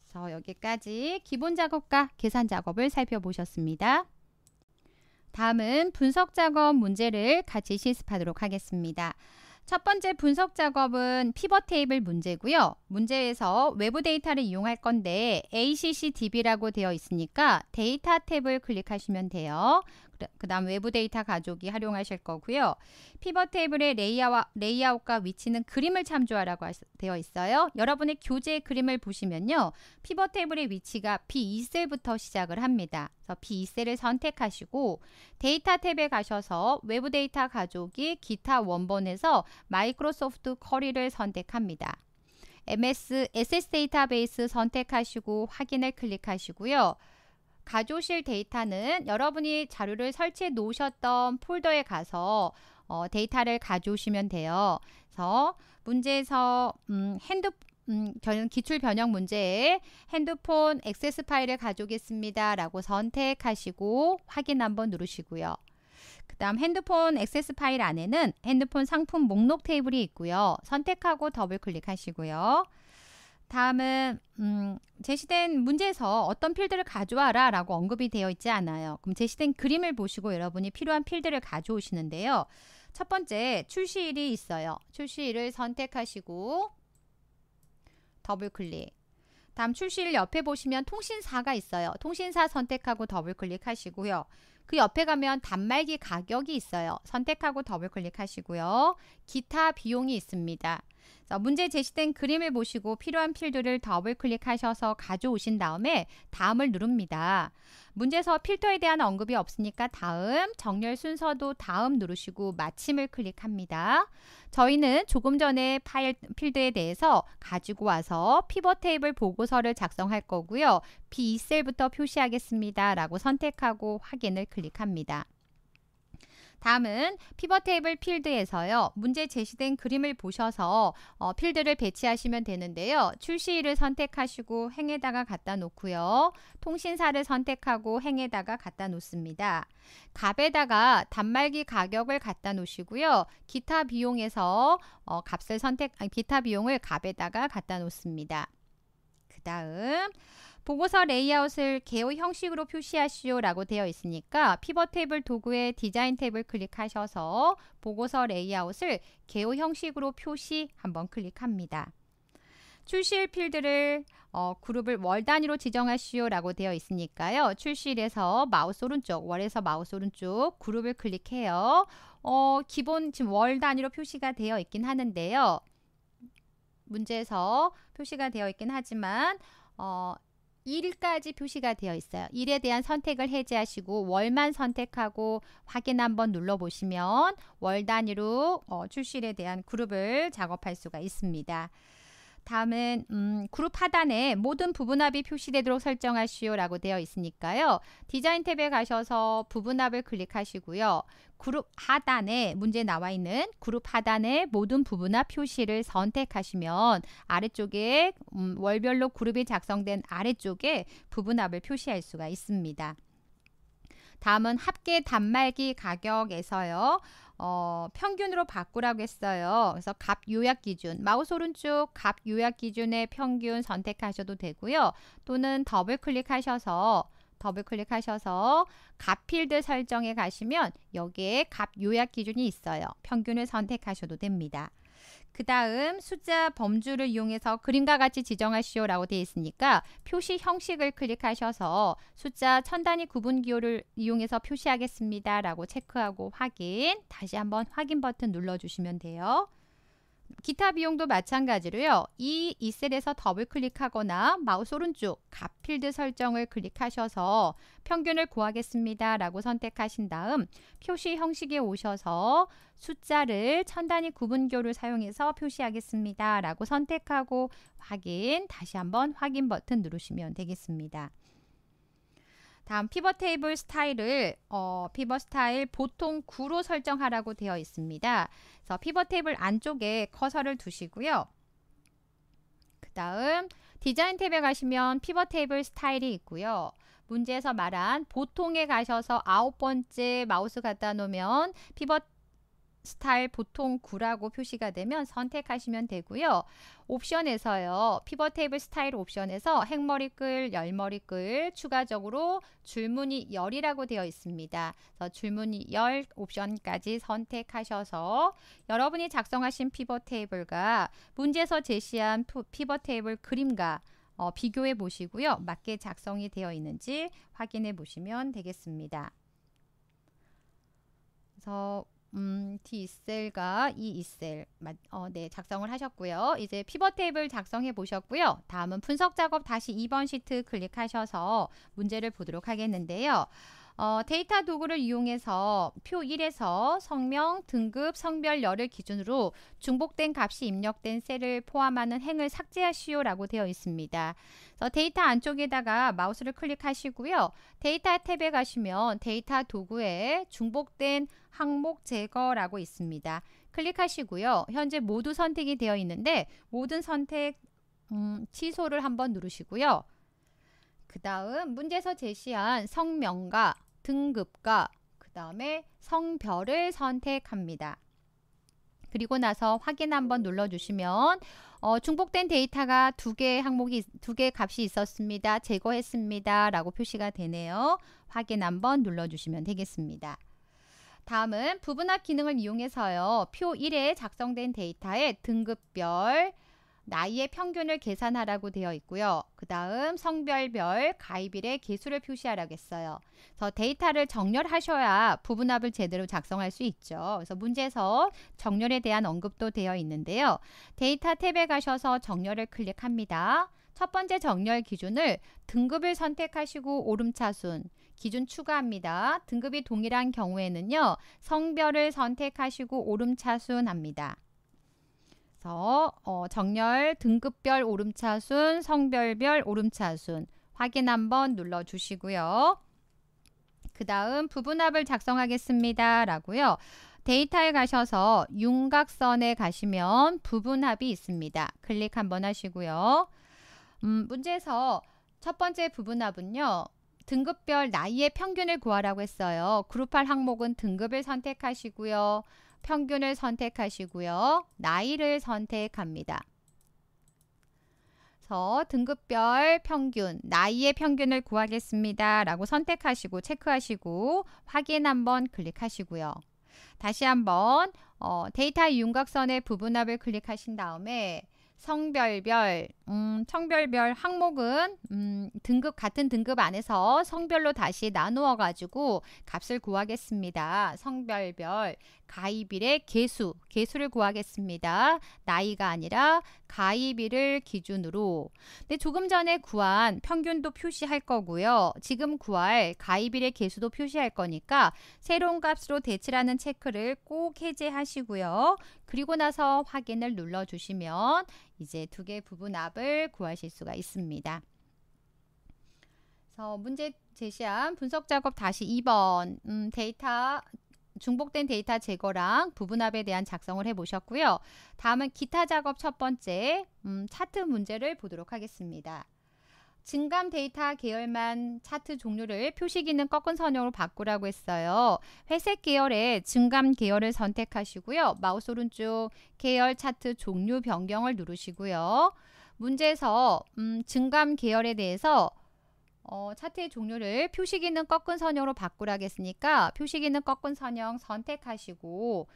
그래서 여기까지 기본 작업과 계산 작업을 살펴보셨습니다. 다음은 분석 작업 문제를 같이 실습하도록 하겠습니다. 첫 번째 분석 작업은 피벗 테이블 문제고요. 문제에서 외부 데이터를 이용할 건데 ACCDB라고 되어 있으니까 데이터 탭을 클릭하시면 돼요. 그, 그다음 외부 데이터 가족이 활용하실 거고요. 피벗 테이블의 레이아와, 레이아웃과 위치는 그림을 참조하라고 되어 있어요. 여러분의 교재 그림을 보시면요. 피벗 테이블의 위치가 B2셀부터 시작을 합니다. 그래서 B2셀을 선택하시고 데이터 탭에 가셔서 외부 데이터 가족이 기타 원본에서 마이크로소프트 커리를 선택합니다. MS SS 데이터베이스 선택하시고 확인을 클릭하시고요. 가져오실 데이터는 여러분이 자료를 설치해 놓으셨던 폴더에 가서 어, 데이터를 가져오시면 돼요. 그래서 문제에서 음, 핸드 음, 기출 변형 문제에 핸드폰 액세스 파일을 가져오겠습니다. 라고 선택하시고 확인 한번 누르시고요. 그 다음 핸드폰 액세스 파일 안에는 핸드폰 상품 목록 테이블이 있고요. 선택하고 더블 클릭하시고요. 다음은 음, 제시된 문제에서 어떤 필드를 가져와라 라고 언급이 되어 있지 않아요. 그럼 제시된 그림을 보시고 여러분이 필요한 필드를 가져오시는데요. 첫 번째 출시일이 있어요. 출시일을 선택하시고 더블 클릭 다음 출시일 옆에 보시면 통신사가 있어요. 통신사 선택하고 더블 클릭하시고요. 그 옆에 가면 단말기 가격이 있어요. 선택하고 더블 클릭하시고요. 기타 비용이 있습니다. 자, 문제 제시된 그림을 보시고 필요한 필드를 더블 클릭하셔서 가져오신 다음에 다음을 누릅니다. 문제에서 필터에 대한 언급이 없으니까 다음, 정렬 순서도 다음 누르시고 마침을 클릭합니다. 저희는 조금 전에 파일 필드에 대해서 가지고 와서 피벗 테이블 보고서를 작성할 거고요. b 셀부터 표시하겠습니다. 라고 선택하고 확인을 클릭합니다. 다음은 피벗 테이블 필드에서요. 문제 제시된 그림을 보셔서 어, 필드를 배치하시면 되는데요. 출시일을 선택하시고 행에다가 갖다 놓고요. 통신사를 선택하고 행에다가 갖다 놓습니다. 값에다가 단말기 가격을 갖다 놓으시고요. 기타 비용에서 어, 값을 선택, 아니, 기타 비용을 값에다가 갖다 놓습니다. 그 다음 보고서 레이아웃을 개요 형식으로 표시하시오라고 되어 있으니까 피벗 테이블 도구의 디자인 탭을 클릭하셔서 보고서 레이아웃을 개요 형식으로 표시 한번 클릭합니다. 출시일 필드를 어, 그룹을 월 단위로 지정하시오라고 되어 있으니까요. 출시일에서 마우스 오른쪽, 월에서 마우스 오른쪽 그룹을 클릭해요. 어, 기본 지금 월 단위로 표시가 되어 있긴 하는데요. 문제에서 표시가 되어 있긴 하지만 어, 일까지 표시가 되어 있어요. 일에 대한 선택을 해제하시고 월만 선택하고 확인 한번 눌러보시면 월 단위로 어, 출실에 대한 그룹을 작업할 수가 있습니다. 다음은 음, 그룹 하단에 모든 부분합이 표시되도록 설정하시오라고 되어 있으니까요. 디자인 탭에 가셔서 부분합을 클릭하시고요. 그룹 하단에 문제 나와 있는 그룹 하단에 모든 부분합 표시를 선택하시면 아래쪽에 음, 월별로 그룹이 작성된 아래쪽에 부분합을 표시할 수가 있습니다. 다음은 합계 단말기 가격에서요. 어, 평균으로 바꾸라고 했어요. 그래서 값 요약 기준, 마우스 오른쪽 값 요약 기준의 평균 선택하셔도 되고요. 또는 더블 클릭하셔서 더블 클릭하셔서 값 필드 설정에 가시면 여기에 값 요약 기준이 있어요. 평균을 선택하셔도 됩니다. 그 다음 숫자 범주를 이용해서 그림과 같이 지정하시오 라고 되어 있으니까 표시 형식을 클릭하셔서 숫자 천 단위 구분 기호를 이용해서 표시하겠습니다 라고 체크하고 확인 다시 한번 확인 버튼 눌러주시면 돼요. 기타 비용도 마찬가지로요. 이 이셀에서 더블 클릭하거나 마우스 오른쪽 값필드 설정을 클릭하셔서 평균을 구하겠습니다. 라고 선택하신 다음 표시 형식에 오셔서 숫자를 천 단위 구분교를 사용해서 표시하겠습니다. 라고 선택하고 확인, 다시 한번 확인 버튼 누르시면 되겠습니다. 다음 피벗 테이블 스타일을 어, 피벗 스타일 보통 9로 설정하라고 되어 있습니다. 그래서 피벗 테이블 안쪽에 커서를 두시고요. 그 다음 디자인 탭에 가시면 피벗 테이블 스타일이 있고요. 문제에서 말한 보통에 가셔서 아홉 번째 마우스 갖다 놓으면 피벗 스타일 보통 9라고 표시가 되면 선택하시면 되고요. 옵션에서요. 피벗 테이블 스타일 옵션에서 행머리 끌, 열머리 끌, 추가적으로 줄무늬 열이라고 되어 있습니다. 그래서 줄무늬 열 옵션까지 선택하셔서 여러분이 작성하신 피벗 테이블과 문제에서 제시한 피벗 테이블 그림과 어, 비교해 보시고요. 맞게 작성이 되어 있는지 확인해 보시면 되겠습니다. 그래서 음, d 셀과 E2셀 어, 네, 작성을 하셨고요. 이제 피벗 테이블 작성해 보셨고요. 다음은 분석 작업 다시 2번 시트 클릭하셔서 문제를 보도록 하겠는데요. 어, 데이터 도구를 이용해서 표 1에서 성명, 등급, 성별열을 기준으로 중복된 값이 입력된 셀을 포함하는 행을 삭제하시오 라고 되어 있습니다. 그래서 데이터 안쪽에다가 마우스를 클릭하시고요. 데이터 탭에 가시면 데이터 도구에 중복된 항목 제거라고 있습니다. 클릭하시고요. 현재 모두 선택이 되어 있는데 모든 선택 음, 취소를 한번 누르시고요. 그 다음 문제에서 제시한 성명과 등급과 그 다음에 성별을 선택합니다. 그리고 나서 확인 한번 눌러주시면 어, 중복된 데이터가 두 개의 항목이 두 개 값이 있었습니다. 제거했습니다. 라고 표시가 되네요. 확인 한번 눌러주시면 되겠습니다. 다음은 부분화 기능을 이용해서요. 표 1에 작성된 데이터의 등급별 나이의 평균을 계산하라고 되어 있고요. 그 다음 성별별 가입일의 개수를 표시하라고 했어요. 그래서 데이터를 정렬하셔야 부분합을 제대로 작성할 수 있죠. 그래서 문제에서 정렬에 대한 언급도 되어 있는데요. 데이터 탭에 가셔서 정렬을 클릭합니다. 첫 번째 정렬 기준을 등급을 선택하시고 오름차순 기준 추가합니다. 등급이 동일한 경우에는요. 성별을 선택하시고 오름차순 합니다. 그래서 어, 정렬 등급별 오름차순, 성별별 오름차순 확인 한번 눌러주시고요. 그 다음 부분합을 작성하겠습니다. 라고요. 데이터에 가셔서 윤곽선에 가시면 부분합이 있습니다. 클릭 한번 하시고요. 음, 문제에서 첫 번째 부분합은요. 등급별 나이의 평균을 구하라고 했어요. 그룹할 항목은 등급을 선택하시고요. 평균을 선택하시고요. 나이를 선택합니다. 그래서 등급별 평균, 나이의 평균을 구하겠습니다. 라고 선택하시고 체크하시고 확인 한번 클릭하시고요. 다시 한번 어, 데이터 윤곽선의 부분합을 클릭하신 다음에 성별별, 음, 청별별 항목은 음, 등급 같은 등급 안에서 성별로 다시 나누어 가지고 값을 구하겠습니다. 성별별 가입일의 개수, 개수를 구하겠습니다. 나이가 아니라 가입일을 기준으로. 근 네, 조금 전에 구한 평균도 표시할 거고요. 지금 구할 가입일의 개수도 표시할 거니까 새로운 값으로 대치라는 체크를 꼭 해제하시고요. 그리고 나서 확인을 눌러주시면 이제 두 개 부분 앞을 구하실 수가 있습니다. 그래서 문제 제시한 분석 작업 다시 2번 음, 데이터 중복된 데이터 제거랑 부분합에 대한 작성을 해보셨고요. 다음은 기타 작업 첫 번째 음, 차트 문제를 보도록 하겠습니다. 증감 데이터 계열만 차트 종류를 표시 기는 꺾은 선형으로 바꾸라고 했어요. 회색 계열에 증감 계열을 선택하시고요. 마우스 오른쪽 계열 차트 종류 변경을 누르시고요. 문제에서 음, 증감 계열에 대해서 어, 차트의 종류를 표식 있는 꺾은 선형으로 바꾸라겠으니까 표식 있는 꺾은 선형 선택하시고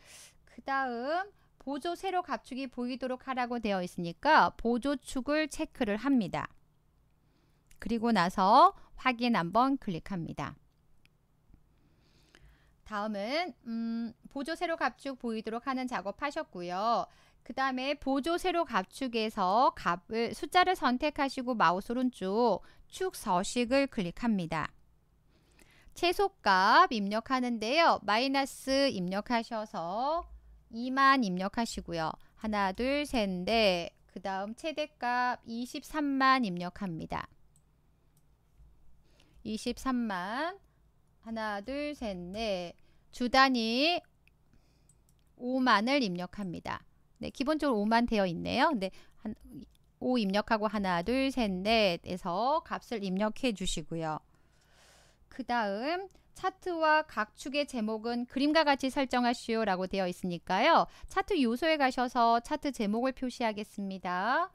그 다음 보조 세로 각축이 보이도록 하라고 되어 있으니까 보조축을 체크를 합니다. 그리고 나서 확인 한번 클릭합니다. 다음은 음, 보조 세로 갑축 보이도록 하는 작업 하셨고요. 그 다음에 보조 세로 갑축에서 값을 숫자를 선택하시고 마우스 오른쪽 축 서식을 클릭합니다. 최소값 입력하는데요. 마이너스 입력하셔서 2만 입력하시고요. 하나, 둘, 셋, 넷. 그 다음 최대값 23만 입력합니다. 23만 하나, 둘, 셋, 넷. 주단위 5만을 입력합니다. 네, 기본적으로 5만 되어 있네요. 근데 네, 한오 입력하고 하나 둘 셋 넷에서 값을 입력해 주시고요. 그 다음 차트와 각 축의 제목은 그림과 같이 설정하시오 라고 되어 있으니까요. 차트 요소에 가셔서 차트 제목을 표시하겠습니다.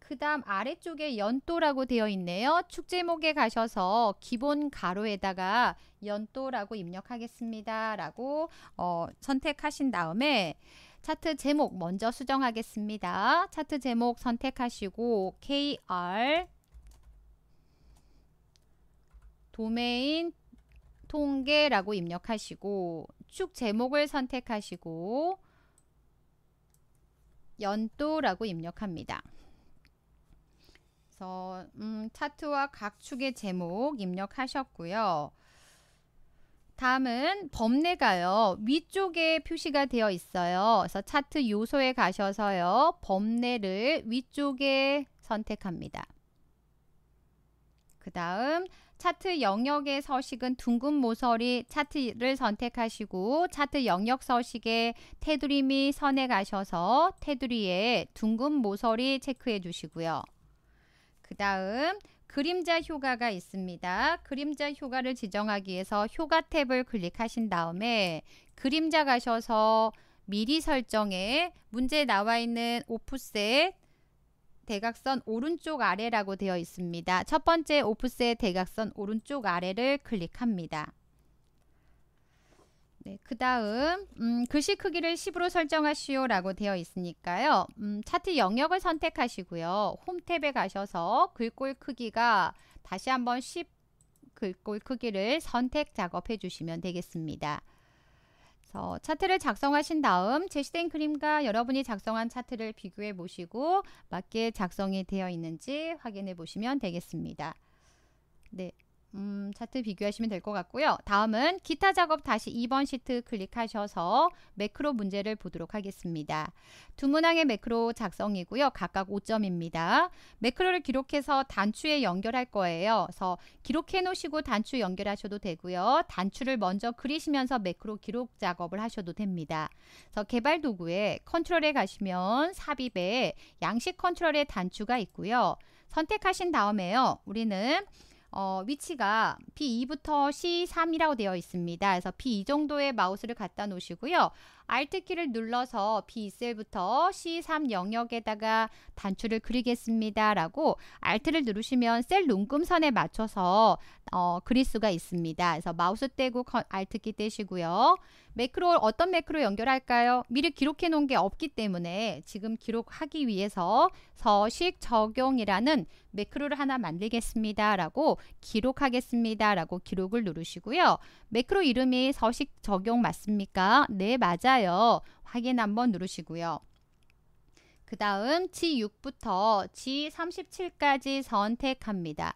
그 다음 아래쪽에 연도라고 되어 있네요. 축 제목에 가셔서 기본 가로에다가 연도라고 입력하겠습니다. 라고 어, 선택하신 다음에 차트 제목 먼저 수정하겠습니다. 차트 제목 선택하시고 KR 도메인 통계라고 입력하시고 축 제목을 선택하시고 연도라고 입력합니다. 그래서 음, 차트와 각 축의 제목 입력하셨고요. 다음은 범례가요. 위쪽에 표시가 되어 있어요. 그래서 차트 요소에 가셔서요. 범례를 위쪽에 선택합니다. 그 다음 차트 영역의 서식은 둥근 모서리 차트를 선택하시고 차트 영역 서식에 테두리 및 선에 가셔서 테두리에 둥근 모서리 체크해 주시고요. 그 다음 그림자 효과가 있습니다. 그림자 효과를 지정하기 위해서 효과 탭을 클릭하신 다음에 그림자 가셔서 미리 설정에 문제에 나와 있는 오프셋 대각선 오른쪽 아래라고 되어 있습니다. 첫 번째 오프셋 대각선 오른쪽 아래를 클릭합니다. 네, 그 다음 음, 글씨 크기를 10으로 설정하시오 라고 되어 있으니까요. 음, 차트 영역을 선택하시고요. 홈 탭에 가셔서 글꼴 크기가 다시 한번 10 글꼴 크기를 선택 작업해 주시면 되겠습니다. 그래서 차트를 작성하신 다음 제시된 그림과 여러분이 작성한 차트를 비교해 보시고 맞게 작성이 되어 있는지 확인해 보시면 되겠습니다. 네. 음, 차트 비교하시면 될 것 같고요. 다음은 기타 작업 다시 2번 시트 클릭하셔서 매크로 문제를 보도록 하겠습니다. 두 문항의 매크로 작성이고요. 각각 5점입니다. 매크로를 기록해서 단추에 연결할 거예요. 그래서 기록해 놓으시고 단추 연결하셔도 되고요. 단추를 먼저 그리시면서 매크로 기록 작업을 하셔도 됩니다. 그래서 개발 도구에 컨트롤에 가시면 삽입에 양식 컨트롤의 단추가 있고요. 선택하신 다음에요. 우리는 어, 위치가 B2부터 C3이라고 되어 있습니다. 그래서 B2 정도의 마우스를 갖다 놓으시고요. Alt키를 눌러서 b 셀부터 C3 영역에다가 단추를 그리겠습니다. 라고 Alt를 누르시면 셀 눈금선에 맞춰서 어, 그릴 수가 있습니다. 그래서 마우스 떼고 Alt키 떼시고요. 매크로 어떤 매크로 연결할까요? 미리 기록해 놓은 게 없기 때문에 지금 기록하기 위해서 서식 적용이라는 매크로를 하나 만들겠습니다. 라고 기록하겠습니다. 라고 기록을 누르시고요. 매크로 이름이 서식 적용 맞습니까? 네, 맞아요. 달라요. 확인 한번 누르시고요. 그 다음 G6부터 G37까지 선택합니다.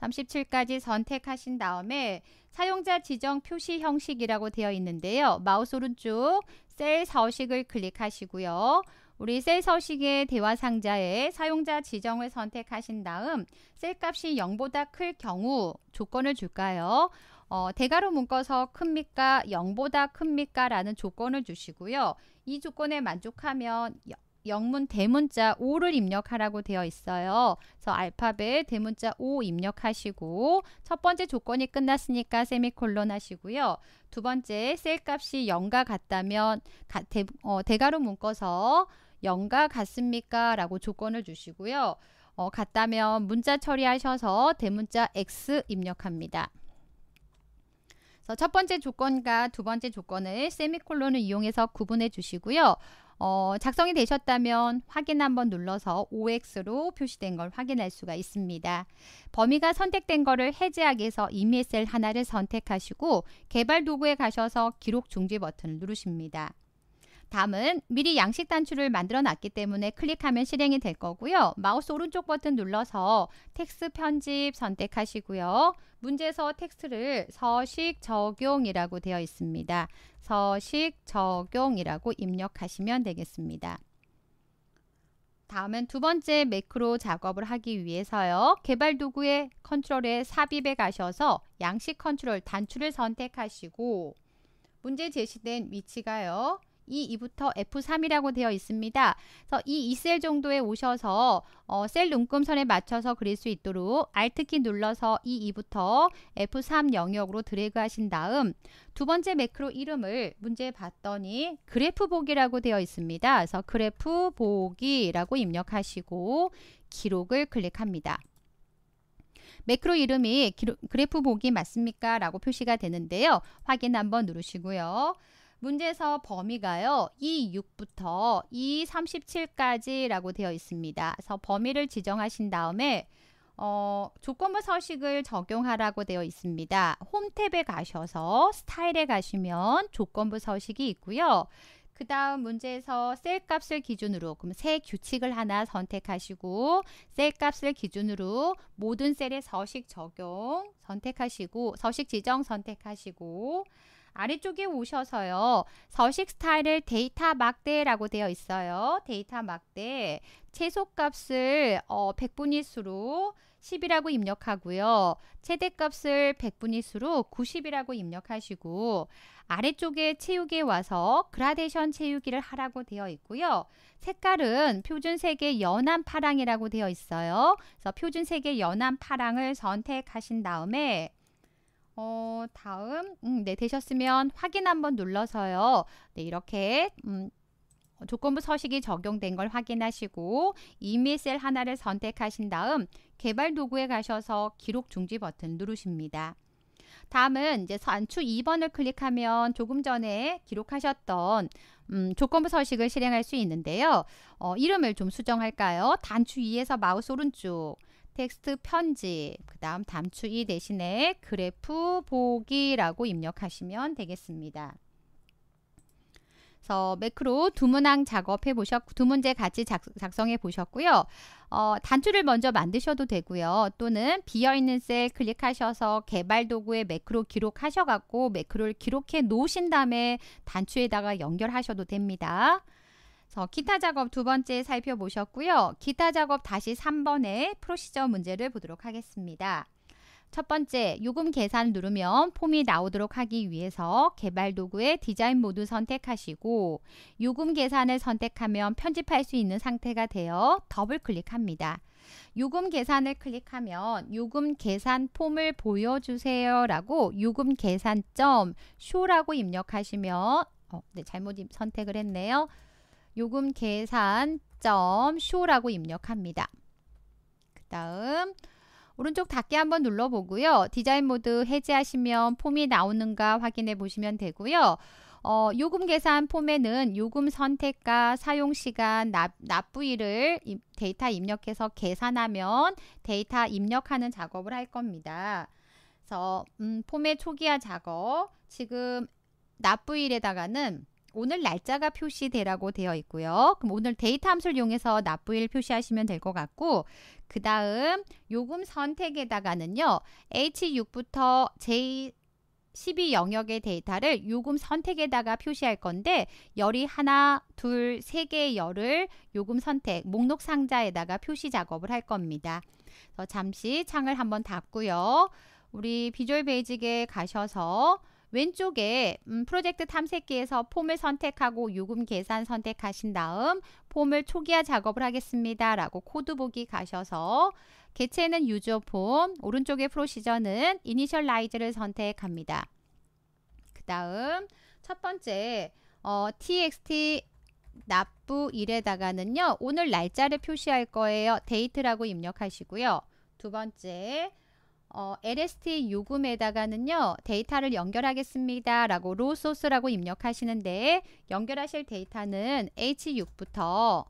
37까지 선택하신 다음에 사용자 지정 표시 형식이라고 되어 있는데요. 마우스 오른쪽 셀 서식을 클릭하시고요. 우리 셀 서식의 대화 상자에 사용자 지정을 선택하신 다음 셀 값이 0보다 클 경우 조건을 줄까요? 어, 대가로 묶어서 큽니까? 0보다 큽니까? 라는 조건을 주시고요. 이 조건에 만족하면 영문 대문자 5를 입력하라고 되어 있어요. 그래서 알파벳 대문자 5 입력하시고 첫 번째 조건이 끝났으니까 세미콜론 하시고요. 두 번째 셀 값이 0과 같다면 가, 대, 어, 대가로 묶어서 0과 같습니까? 라고 조건을 주시고요. 어, 같다면 문자 처리하셔서 대문자 X 입력합니다. 그래서 첫 번째 조건과 두 번째 조건을 세미콜론을 이용해서 구분해 주시고요. 어, 작성이 되셨다면 확인 한번 눌러서 OX로 표시된 걸 확인할 수가 있습니다. 범위가 선택된 거를 해제하기 위해서 이미 셀 하나를 선택하시고 개발 도구에 가셔서 기록 중지 버튼을 누르십니다. 다음은 미리 양식 단추를 만들어 놨기 때문에 클릭하면 실행이 될 거고요. 마우스 오른쪽 버튼 눌러서 텍스 편집 선택하시고요. 문제에서 텍스트를 서식 적용이라고 되어 있습니다. 서식 적용이라고 입력하시면 되겠습니다. 다음은 두 번째 매크로 작업을 하기 위해서요. 개발 도구의 컨트롤에 삽입에 가셔서 양식 컨트롤 단추를 선택하시고 문제 제시된 위치가요. E2부터 F3이라고 되어 있습니다. 그래서 이 2셀 정도에 오셔서 어, 셀 눈금선에 맞춰서 그릴 수 있도록 Alt키 눌러서 E2부터 F3 영역으로 드래그 하신 다음 두 번째 매크로 이름을 문제에 봤더니 그래프 보기라고 되어 있습니다. 그래서 그래프 보기라고 입력하시고 기록을 클릭합니다. 매크로 이름이 기로, 그래프 보기 맞습니까? 라고 표시가 되는데요. 확인 한번 누르시고요. 문제에서 범위가요. E6부터 E37까지라고 되어 있습니다. 그래서 범위를 지정하신 다음에 어, 조건부 서식을 적용하라고 되어 있습니다. 홈탭에 가셔서 스타일에 가시면 조건부 서식이 있고요. 그 다음 문제에서 셀 값을 기준으로 그럼 새 규칙을 하나 선택하시고 셀 값을 기준으로 모든 셀의 서식 적용 선택하시고 서식 지정 선택하시고 아래쪽에 오셔서요. 서식 스타일을 데이터 막대라고 되어 있어요. 데이터 막대. 최소값을 어, 100분위수로 10이라고 입력하고요. 최대값을 100분위수로 90이라고 입력하시고 아래쪽에 채우기에 와서 그라데이션 채우기를 하라고 되어 있고요. 색깔은 표준색의 연한 파랑이라고 되어 있어요. 그래서 표준색의 연한 파랑을 선택하신 다음에 어, 다음, 음, 네, 되셨으면 확인 한번 눌러서요. 네, 이렇게, 음, 조건부 서식이 적용된 걸 확인하시고 이미 셀 하나를 선택하신 다음 개발 도구에 가셔서 기록 중지 버튼 누르십니다. 다음은 이제 산추 2번을 클릭하면 조금 전에 기록하셨던 음, 조건부 서식을 실행할 수 있는데요. 어, 이름을 좀 수정할까요? 단추 2에서 마우스 오른쪽 텍스트 편집, 그 다음 담추이 대신에 그래프 보기라고 입력하시면 되겠습니다. 그래서 매크로 두 문항 작업해 보셨두 문제 같이 작, 성해 보셨고요. 어, 단추를 먼저 만드셔도 되고요. 또는 비어있는 셀 클릭하셔서 개발 도구에 매크로 기록하셔갖고 매크로를 기록해 놓으신 다음에 단추에다가 연결하셔도 됩니다. 그래서 기타 작업 두 번째 살펴보셨고요. 기타 작업 다시 3번의 프로시저 문제를 보도록 하겠습니다. 첫 번째, 요금 계산 누르면 폼이 나오도록 하기 위해서 개발 도구의 디자인 모드 선택하시고 요금 계산을 선택하면 편집할 수 있는 상태가 되어 더블 클릭합니다. 요금 계산을 클릭하면 요금 계산 폼을 보여주세요 라고 요금 계산점 쇼라고 입력하시면 어, 네, 잘못 선택을 했네요. 요금 계산 점 쇼라고 입력합니다. 그 다음 오른쪽 닫기 한번 눌러보고요. 디자인 모드 해제하시면 폼이 나오는가 확인해 보시면 되고요. 어, 요금 계산 폼에는 요금 선택과 사용시간, 납부일을 데이터 입력해서 계산하면 데이터 입력하는 작업을 할 겁니다. 그래서 음, 폼의 초기화 작업, 지금 납부일에다가는 오늘 날짜가 표시되라고 되어 있고요. 그럼 오늘 데이트 함수를 이용해서 납부일 표시하시면 될 것 같고 그 다음 요금 선택에다가는요. H6부터 J 12 영역의 데이터를 요금 선택에다가 표시할 건데 열이 하나, 둘, 세 개의 열을 요금 선택 목록 상자에다가 표시 작업을 할 겁니다. 그래서 잠시 창을 한번 닫고요. 우리 비주얼 베이직에 가셔서 왼쪽에 음, 프로젝트 탐색기에서 폼을 선택하고 요금 계산 선택하신 다음 폼을 초기화 작업을 하겠습니다. 라고 코드 보기 가셔서 개체는 유저 폼, 오른쪽에 프로시저는 이니셜라이즈를 선택합니다. 그 다음 첫 번째 어, txt 납부 일에다가는요 오늘 날짜를 표시할 거예요. 데이트라고 입력하시고요. 두 번째 어, LST 요금에다가는요 데이터를 연결하겠습니다 라고 로 소스라고 입력하시는데 연결하실 데이터는 H6부터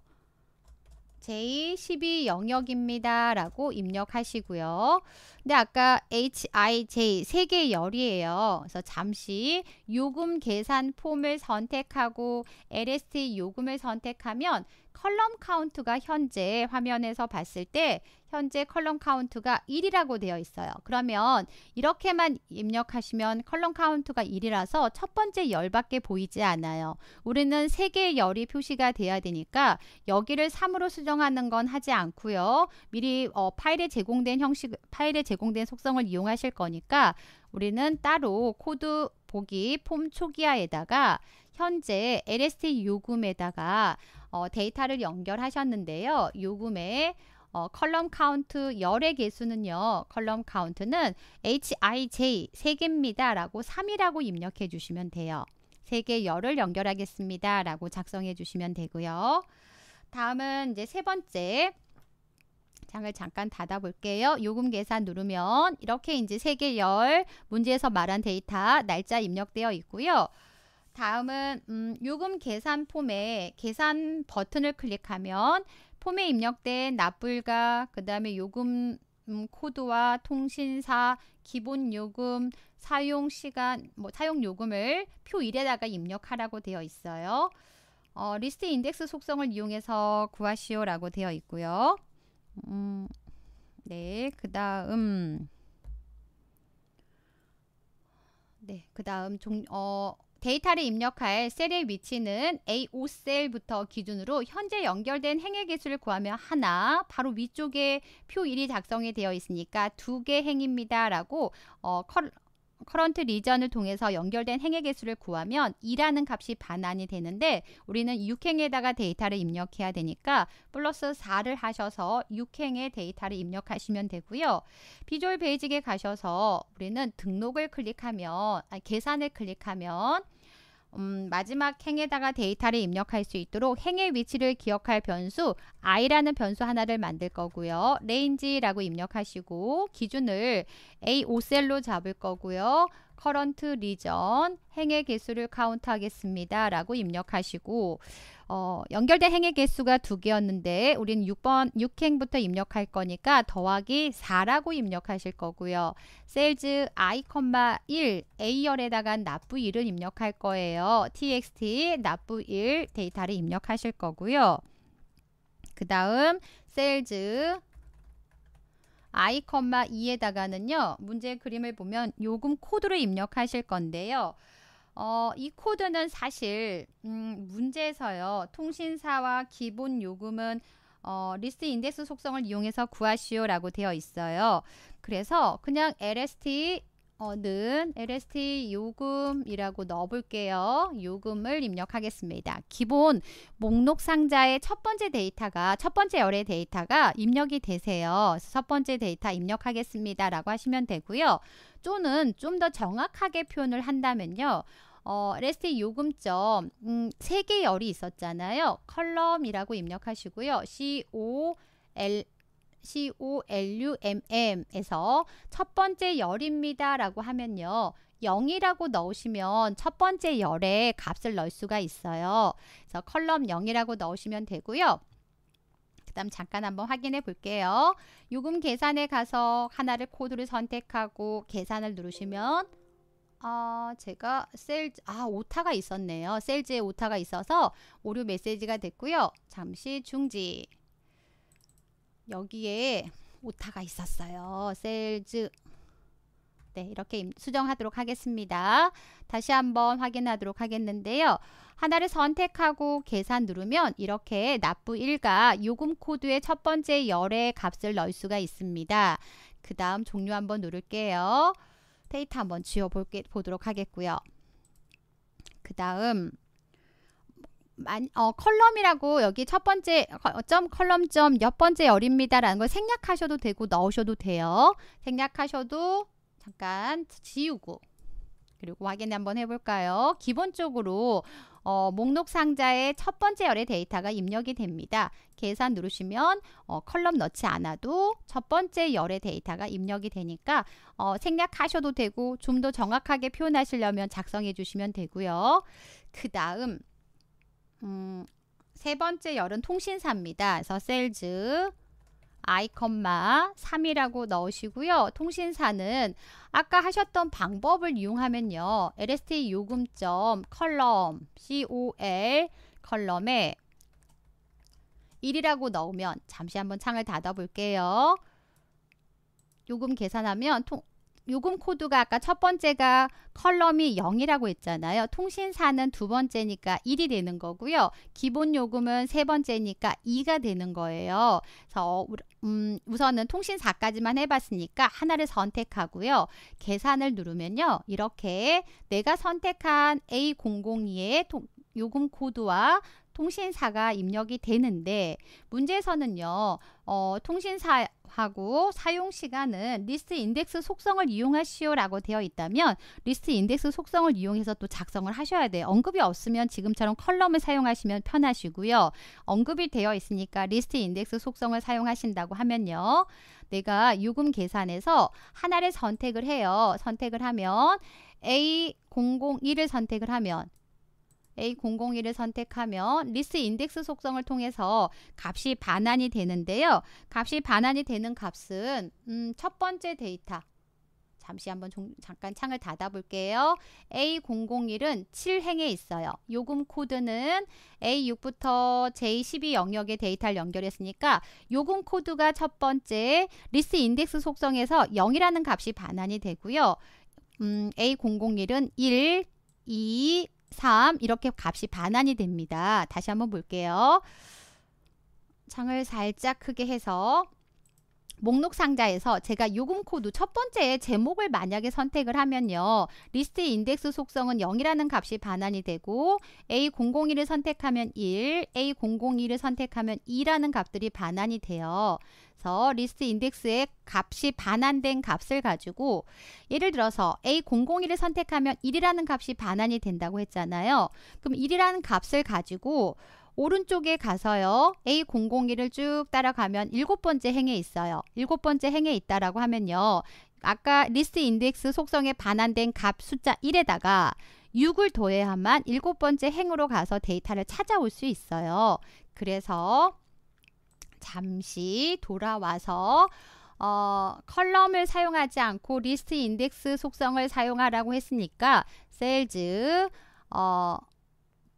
J12 영역입니다 라고 입력하시고요 근데 아까 HIJ 3개 열이에요 그래서 잠시 요금 계산 폼을 선택하고 LST 요금을 선택하면 컬럼 카운트가 현재 화면에서 봤을 때 현재 컬럼 카운트가 1이라고 되어 있어요. 그러면 이렇게만 입력하시면 컬럼 카운트가 1이라서 첫 번째 열밖에 보이지 않아요. 우리는 3개의 열이 표시가 돼야 되니까 여기를 3으로 수정하는 건 하지 않고요. 미리 어, 파일에 제공된 형식, 파일에 제공된 속성을 이용하실 거니까 우리는 따로 코드 보기 폼 초기화에다가 현재 LST 요금에다가 어, 데이터를 연결하셨는데요. 요금에 어, 컬럼 카운트 열의 개수는요. 컬럼 카운트는 hij 세개입니다 라고 3이라고 입력해 주시면 돼요. 세개 열을 연결하겠습니다. 라고 작성해 주시면 되고요. 다음은 이제 세 번째 장을 잠깐 닫아볼게요. 요금 계산 누르면 이렇게 이제 세개열 문제에서 말한 데이터 날짜 입력되어 있고요. 다음은 음, 요금 계산 폼에 계산 버튼을 클릭하면 폼에 입력된 납불과그 다음에 요금 음, 코드와 통신사 기본 요금 사용 시간 뭐 사용 요금을 표 1에다가 입력하라고 되어 있어요. 어, 리스트 인덱스 속성을 이용해서 구하시오라고 되어 있고요. 음, 네, 그 다음 네, 그 다음 종, 어, 데이터를 입력할 셀의 위치는 A5 셀부터 기준으로 현재 연결된 행의 개수를 구하면 하나, 바로 위쪽에 표 1이 작성이 되어 있으니까 두 개 행입니다. 라고 어, 컬, 커런트 리전을 통해서 연결된 행의 개수를 구하면 2라는 값이 반환이 되는데 우리는 6행에다가 데이터를 입력해야 되니까 플러스 4를 하셔서 6행에 데이터를 입력하시면 되고요. 비주얼 베이직에 가셔서 우리는 등록을 클릭하면 아니, 계산을 클릭하면 음, 마지막 행에다가 데이터를 입력할 수 있도록 행의 위치를 기억할 변수 i라는 변수 하나를 만들 거고요. 레인지라고 입력하시고 기준을 A5셀로 잡을 거고요. 커런트 리전 행의 개수를 카운트하겠습니다. 라고 입력하시고 어, 연결된 행의 개수가 두개였는데 우리는 6번 6행부터 입력할 거니까 더하기 4라고 입력하실 거고요. 셀즈 i, 1 A열에다가 납부 1을 입력할 거예요. txt 납부 1 데이터를 입력하실 거고요. 그 다음 셀즈 i, 2에다가는요. 문제 그림을 보면 요금 코드를 입력하실 건데요. 어, 이 코드는 사실 음, 문제에서요. 통신사와 기본 요금은 어, 리스트 인덱스 속성을 이용해서 구하시오라고 되어 있어요. 그래서 그냥 LST 어는 LST 요금이라고 넣어볼게요. 요금을 입력하겠습니다. 기본 목록 상자의 첫 번째 데이터가 첫 번째 열의 데이터가 입력이 되세요. 첫 번째 데이터 입력하겠습니다라고 하시면 되고요. 쪼는 좀 더 정확하게 표현을 한다면요. 어, 레스 t 요금점 음, 세 개 열이 있었잖아요. 컬럼이라고 입력하시고요. COL COLUMM에서 첫 번째 열입니다 라고 하면요. 0이라고 넣으시면 첫 번째 열에 값을 넣을 수가 있어요. 그래서 컬럼 0이라고 넣으시면 되고요. 그 다음 잠깐 한번 확인해 볼게요. 요금 계산에 가서 하나를 코드를 선택하고 계산을 누르시면 아, 제가 셀즈, 아, 오타가 있었네요. 셀즈에 오타가 있어서 오류 메시지가 됐고요. 잠시 중지. 여기에 오타가 있었어요. 셀즈. 네, 이렇게 수정하도록 하겠습니다. 다시 한번 확인하도록 하겠는데요. 하나를 선택하고 계산 누르면 이렇게 납부 일가 요금 코드의 첫 번째 열의 값을 넣을 수가 있습니다. 그 다음 종료 한번 누를게요. 데이터 한번 지워 볼게 보도록 하겠고요. 그 다음 어, 컬럼이라고 여기 첫 번째 어, 점 컬럼 점몇 번째 열입니다라는 걸 생략하셔도 되고 넣으셔도 돼요. 생략하셔도 잠깐 지우고 그리고 확인 한번 해볼까요? 기본적으로 어, 목록 상자의 첫 번째 열의 데이터가 입력이 됩니다. 계산 누르시면 어, 컬럼 넣지 않아도 첫 번째 열의 데이터가 입력이 되니까 어, 생략하셔도 되고 좀 더 정확하게 표현하시려면 작성해 주시면 되고요. 그 다음 음, 세 번째 열은 통신사입니다. 그래서 셀즈 아이컴마 3이라고 넣으시고요. 통신사는 아까 하셨던 방법을 이용하면요. LST 요금점 컬럼 COL 컬럼에 1이라고 넣으면 잠시 한번 창을 닫아 볼게요. 요금 계산하면 통, 요금 코드가 아까 첫 번째가 컬럼이 0이라고 했잖아요. 통신사는 두 번째니까 1이 되는 거고요. 기본 요금은 세 번째니까 2가 되는 거예요. 그래서 어, 음, 우선은 통신사까지만 해봤으니까 하나를 선택하고요. 계산을 누르면요. 이렇게 내가 선택한 A002의 요금 코드와 통신사가 입력이 되는데 문제에서는요. 어, 통신사하고 사용 시간은 리스트 인덱스 속성을 이용하시오라고 되어 있다면 리스트 인덱스 속성을 이용해서 또 작성을 하셔야 돼요. 언급이 없으면 지금처럼 컬럼을 사용하시면 편하시고요. 언급이 되어 있으니까 리스트 인덱스 속성을 사용하신다고 하면요. 내가 요금 계산에서 하나를 선택을 해요. 선택을 하면 A001을 선택을 하면 A001을 선택하면 리스 인덱스 속성을 통해서 값이 반환이 되는데요. 값이 반환이 되는 값은 음, 첫 번째 데이터 잠시 한번 종, 잠깐 창을 닫아볼게요. A001은 7행에 있어요. 요금 코드는 A6부터 J12 영역에 데이터를 연결했으니까 요금 코드가 첫 번째 리스 인덱스 속성에서 0이라는 값이 반환이 되고요. 음, A001은 1, 2, 3 이렇게 값이 반환이 됩니다. 다시 한번 볼게요. 창을 살짝 크게 해서 목록 상자에서 제가 요금 코드 첫 번째 제목을 만약에 선택을 하면요. 리스트 인덱스 속성은 0이라는 값이 반환이 되고 A001을 선택하면 1, a 0 0 1을 선택하면 2라는 값들이 반환이 돼요. 그래서 리스트 인덱스의 값이 반환된 값을 가지고 예를 들어서 A001을 선택하면 1이라는 값이 반환이 된다고 했잖아요. 그럼 1이라는 값을 가지고 오른쪽에 가서요. A002를 쭉 따라가면 일곱 번째 행에 있어요. 일곱 번째 행에 있다라고 하면요. 아까 리스트 인덱스 속성에 반환된 값 숫자 1에다가 6을 더해야만 일곱 번째 행으로 가서 데이터를 찾아올 수 있어요. 그래서 잠시 돌아와서 어, 컬럼을 사용하지 않고 리스트 인덱스 속성을 사용하라고 했으니까 셀즈 어,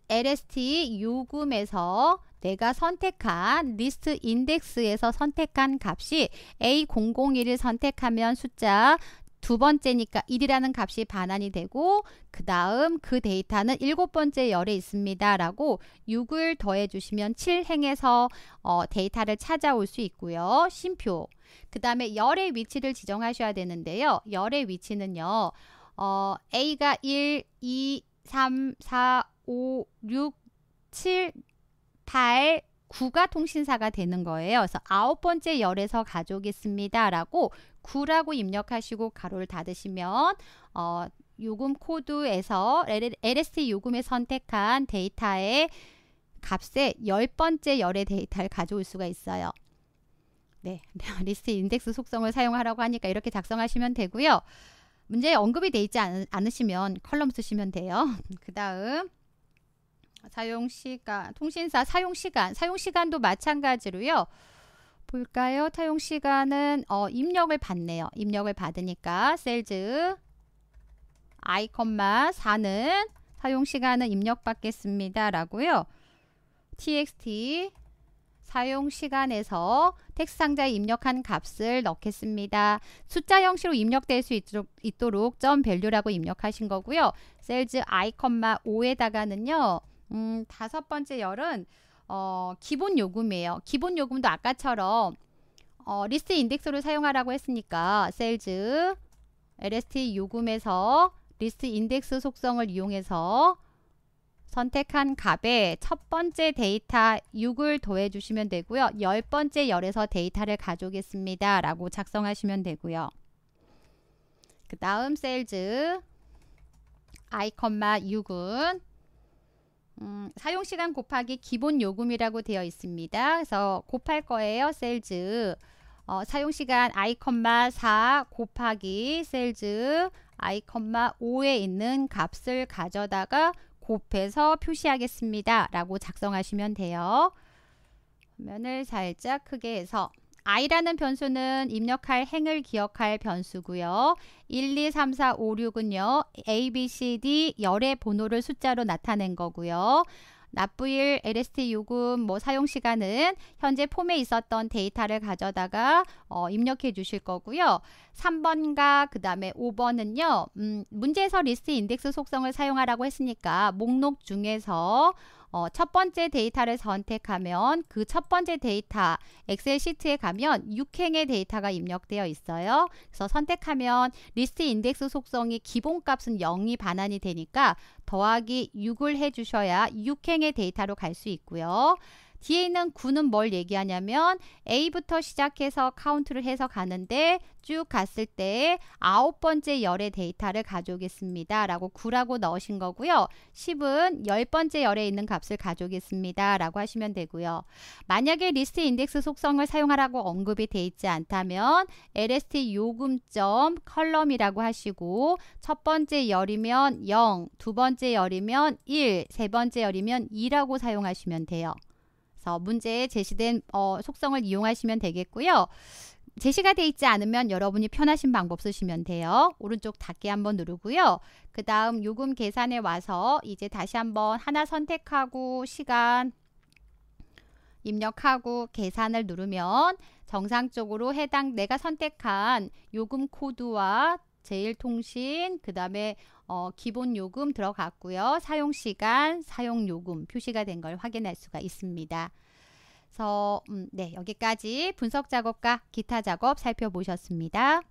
LST 요금에서 내가 선택한 리스트 인덱스에서 선택한 값이 A001을 선택하면 숫자 두 번째니까 1이라는 값이 반환이 되고 그 다음 그 데이터는 일곱 번째 열에 있습니다. 라고 6을 더해 주시면 7행에서 어, 데이터를 찾아올 수 있고요. 심표 그 다음에 열의 위치를 지정하셔야 되는데요. 열의 위치는요. 어, A가 1, 2, 3, 4, 5, 6, 7, 8, 9가 통신사가 되는 거예요. 그래서 아홉 번째 열에서 가져오겠습니다. 라고 9라고 입력하시고 가로를 닫으시면 어, 요금 코드에서 LST 요금에 선택한 데이터의 값에 열번째 열의 데이터를 가져올 수가 있어요. 네, 리스트 인덱스 속성을 사용하라고 하니까 이렇게 작성하시면 되고요. 문제에 언급이 되어 있지 않, 으시면 컬럼 쓰시면 돼요. 그 다음 사용 시간, 통신사 사용 시간, 사용 시간도 마찬가지로요. 볼까요? 사용 시간은 어, 입력을 받네요. 입력을 받으니까 셀즈 아이컴마 4는 사용 시간은 입력받겠습니다라고요. txt 사용 시간에서 텍스트 상자에 입력한 값을 넣겠습니다. 숫자 형식으로 입력될 수 있도록, 있도록 점 밸류라고 입력하신 거고요. 셀즈 i, 5에다가는요. 음, 다섯 번째 열은 어, 기본 요금이에요. 기본 요금도 아까처럼 어, 리스트 인덱스를 사용하라고 했으니까 셀즈 LST 요금에서 리스트 인덱스 속성을 이용해서 선택한 값에 첫 번째 데이터 6을 더해 주시면 되고요. 열 번째 열에서 데이터를 가져오겠습니다. 라고 작성하시면 되고요. 그 다음 셀즈 아이컨마 6은 음, 사용 시간 곱하기 기본 요금이라고 되어 있습니다. 그래서 곱할 거예요. 셀즈 어, 사용 시간 아4 곱하기 셀즈 아 5에 있는 값을 가져다가 곱해서 표시하겠습니다. 라고 작성하시면 돼요. 화면을 살짝 크게 해서 i라는 변수는 입력할 행을 기억할 변수고요. 1, 2, 3, 4, 5, 6은요. A, B, C, D 열의 번호를 숫자로 나타낸 거고요. 납부일, LST 요금, 뭐 사용 시간은 현재 폼에 있었던 데이터를 가져다가 어, 입력해 주실 거고요. 3번과 그 다음에 5번은요. 음, 문제에서 리스트 인덱스 속성을 사용하라고 했으니까 목록 중에서 어, 첫 번째 데이터를 선택하면 그 첫 번째 데이터 엑셀 시트에 가면 6행의 데이터가 입력되어 있어요. 그래서 선택하면 리스트 인덱스 속성이 기본값은 0이 반환이 되니까 더하기 6을 해주셔야 6행의 데이터로 갈 수 있고요. 뒤에 있는 9는 뭘 얘기하냐면 A부터 시작해서 카운트를 해서 가는데 쭉 갔을 때 아홉 번째 열의 데이터를 가져오겠습니다. 라고 9라고 넣으신 거고요. 10은 열 번째 열에 있는 값을 가져오겠습니다. 라고 하시면 되고요. 만약에 리스트 인덱스 속성을 사용하라고 언급이 돼 있지 않다면 lst 요금점 컬럼이라고 하시고 첫 번째 열이면 0, 두 번째 열이면 1, 세 번째 열이면 2라고 사용하시면 돼요. 그래서 문제에 제시된 어, 속성을 이용하시면 되겠고요. 제시가 돼 있지 않으면 여러분이 편하신 방법 쓰시면 돼요. 오른쪽 닫기 한번 누르고요. 그 다음 요금 계산에 와서 이제 다시 한번 하나 선택하고 시간 입력하고 계산을 누르면 정상적으로 해당 내가 선택한 요금 코드와 제일통신 그 다음에 어, 기본 요금 들어갔고요. 사용 시간, 사용 요금 표시가 된 걸 확인할 수가 있습니다. 그래서 음, 네 여기까지 분석 작업과 기타 작업 살펴보셨습니다.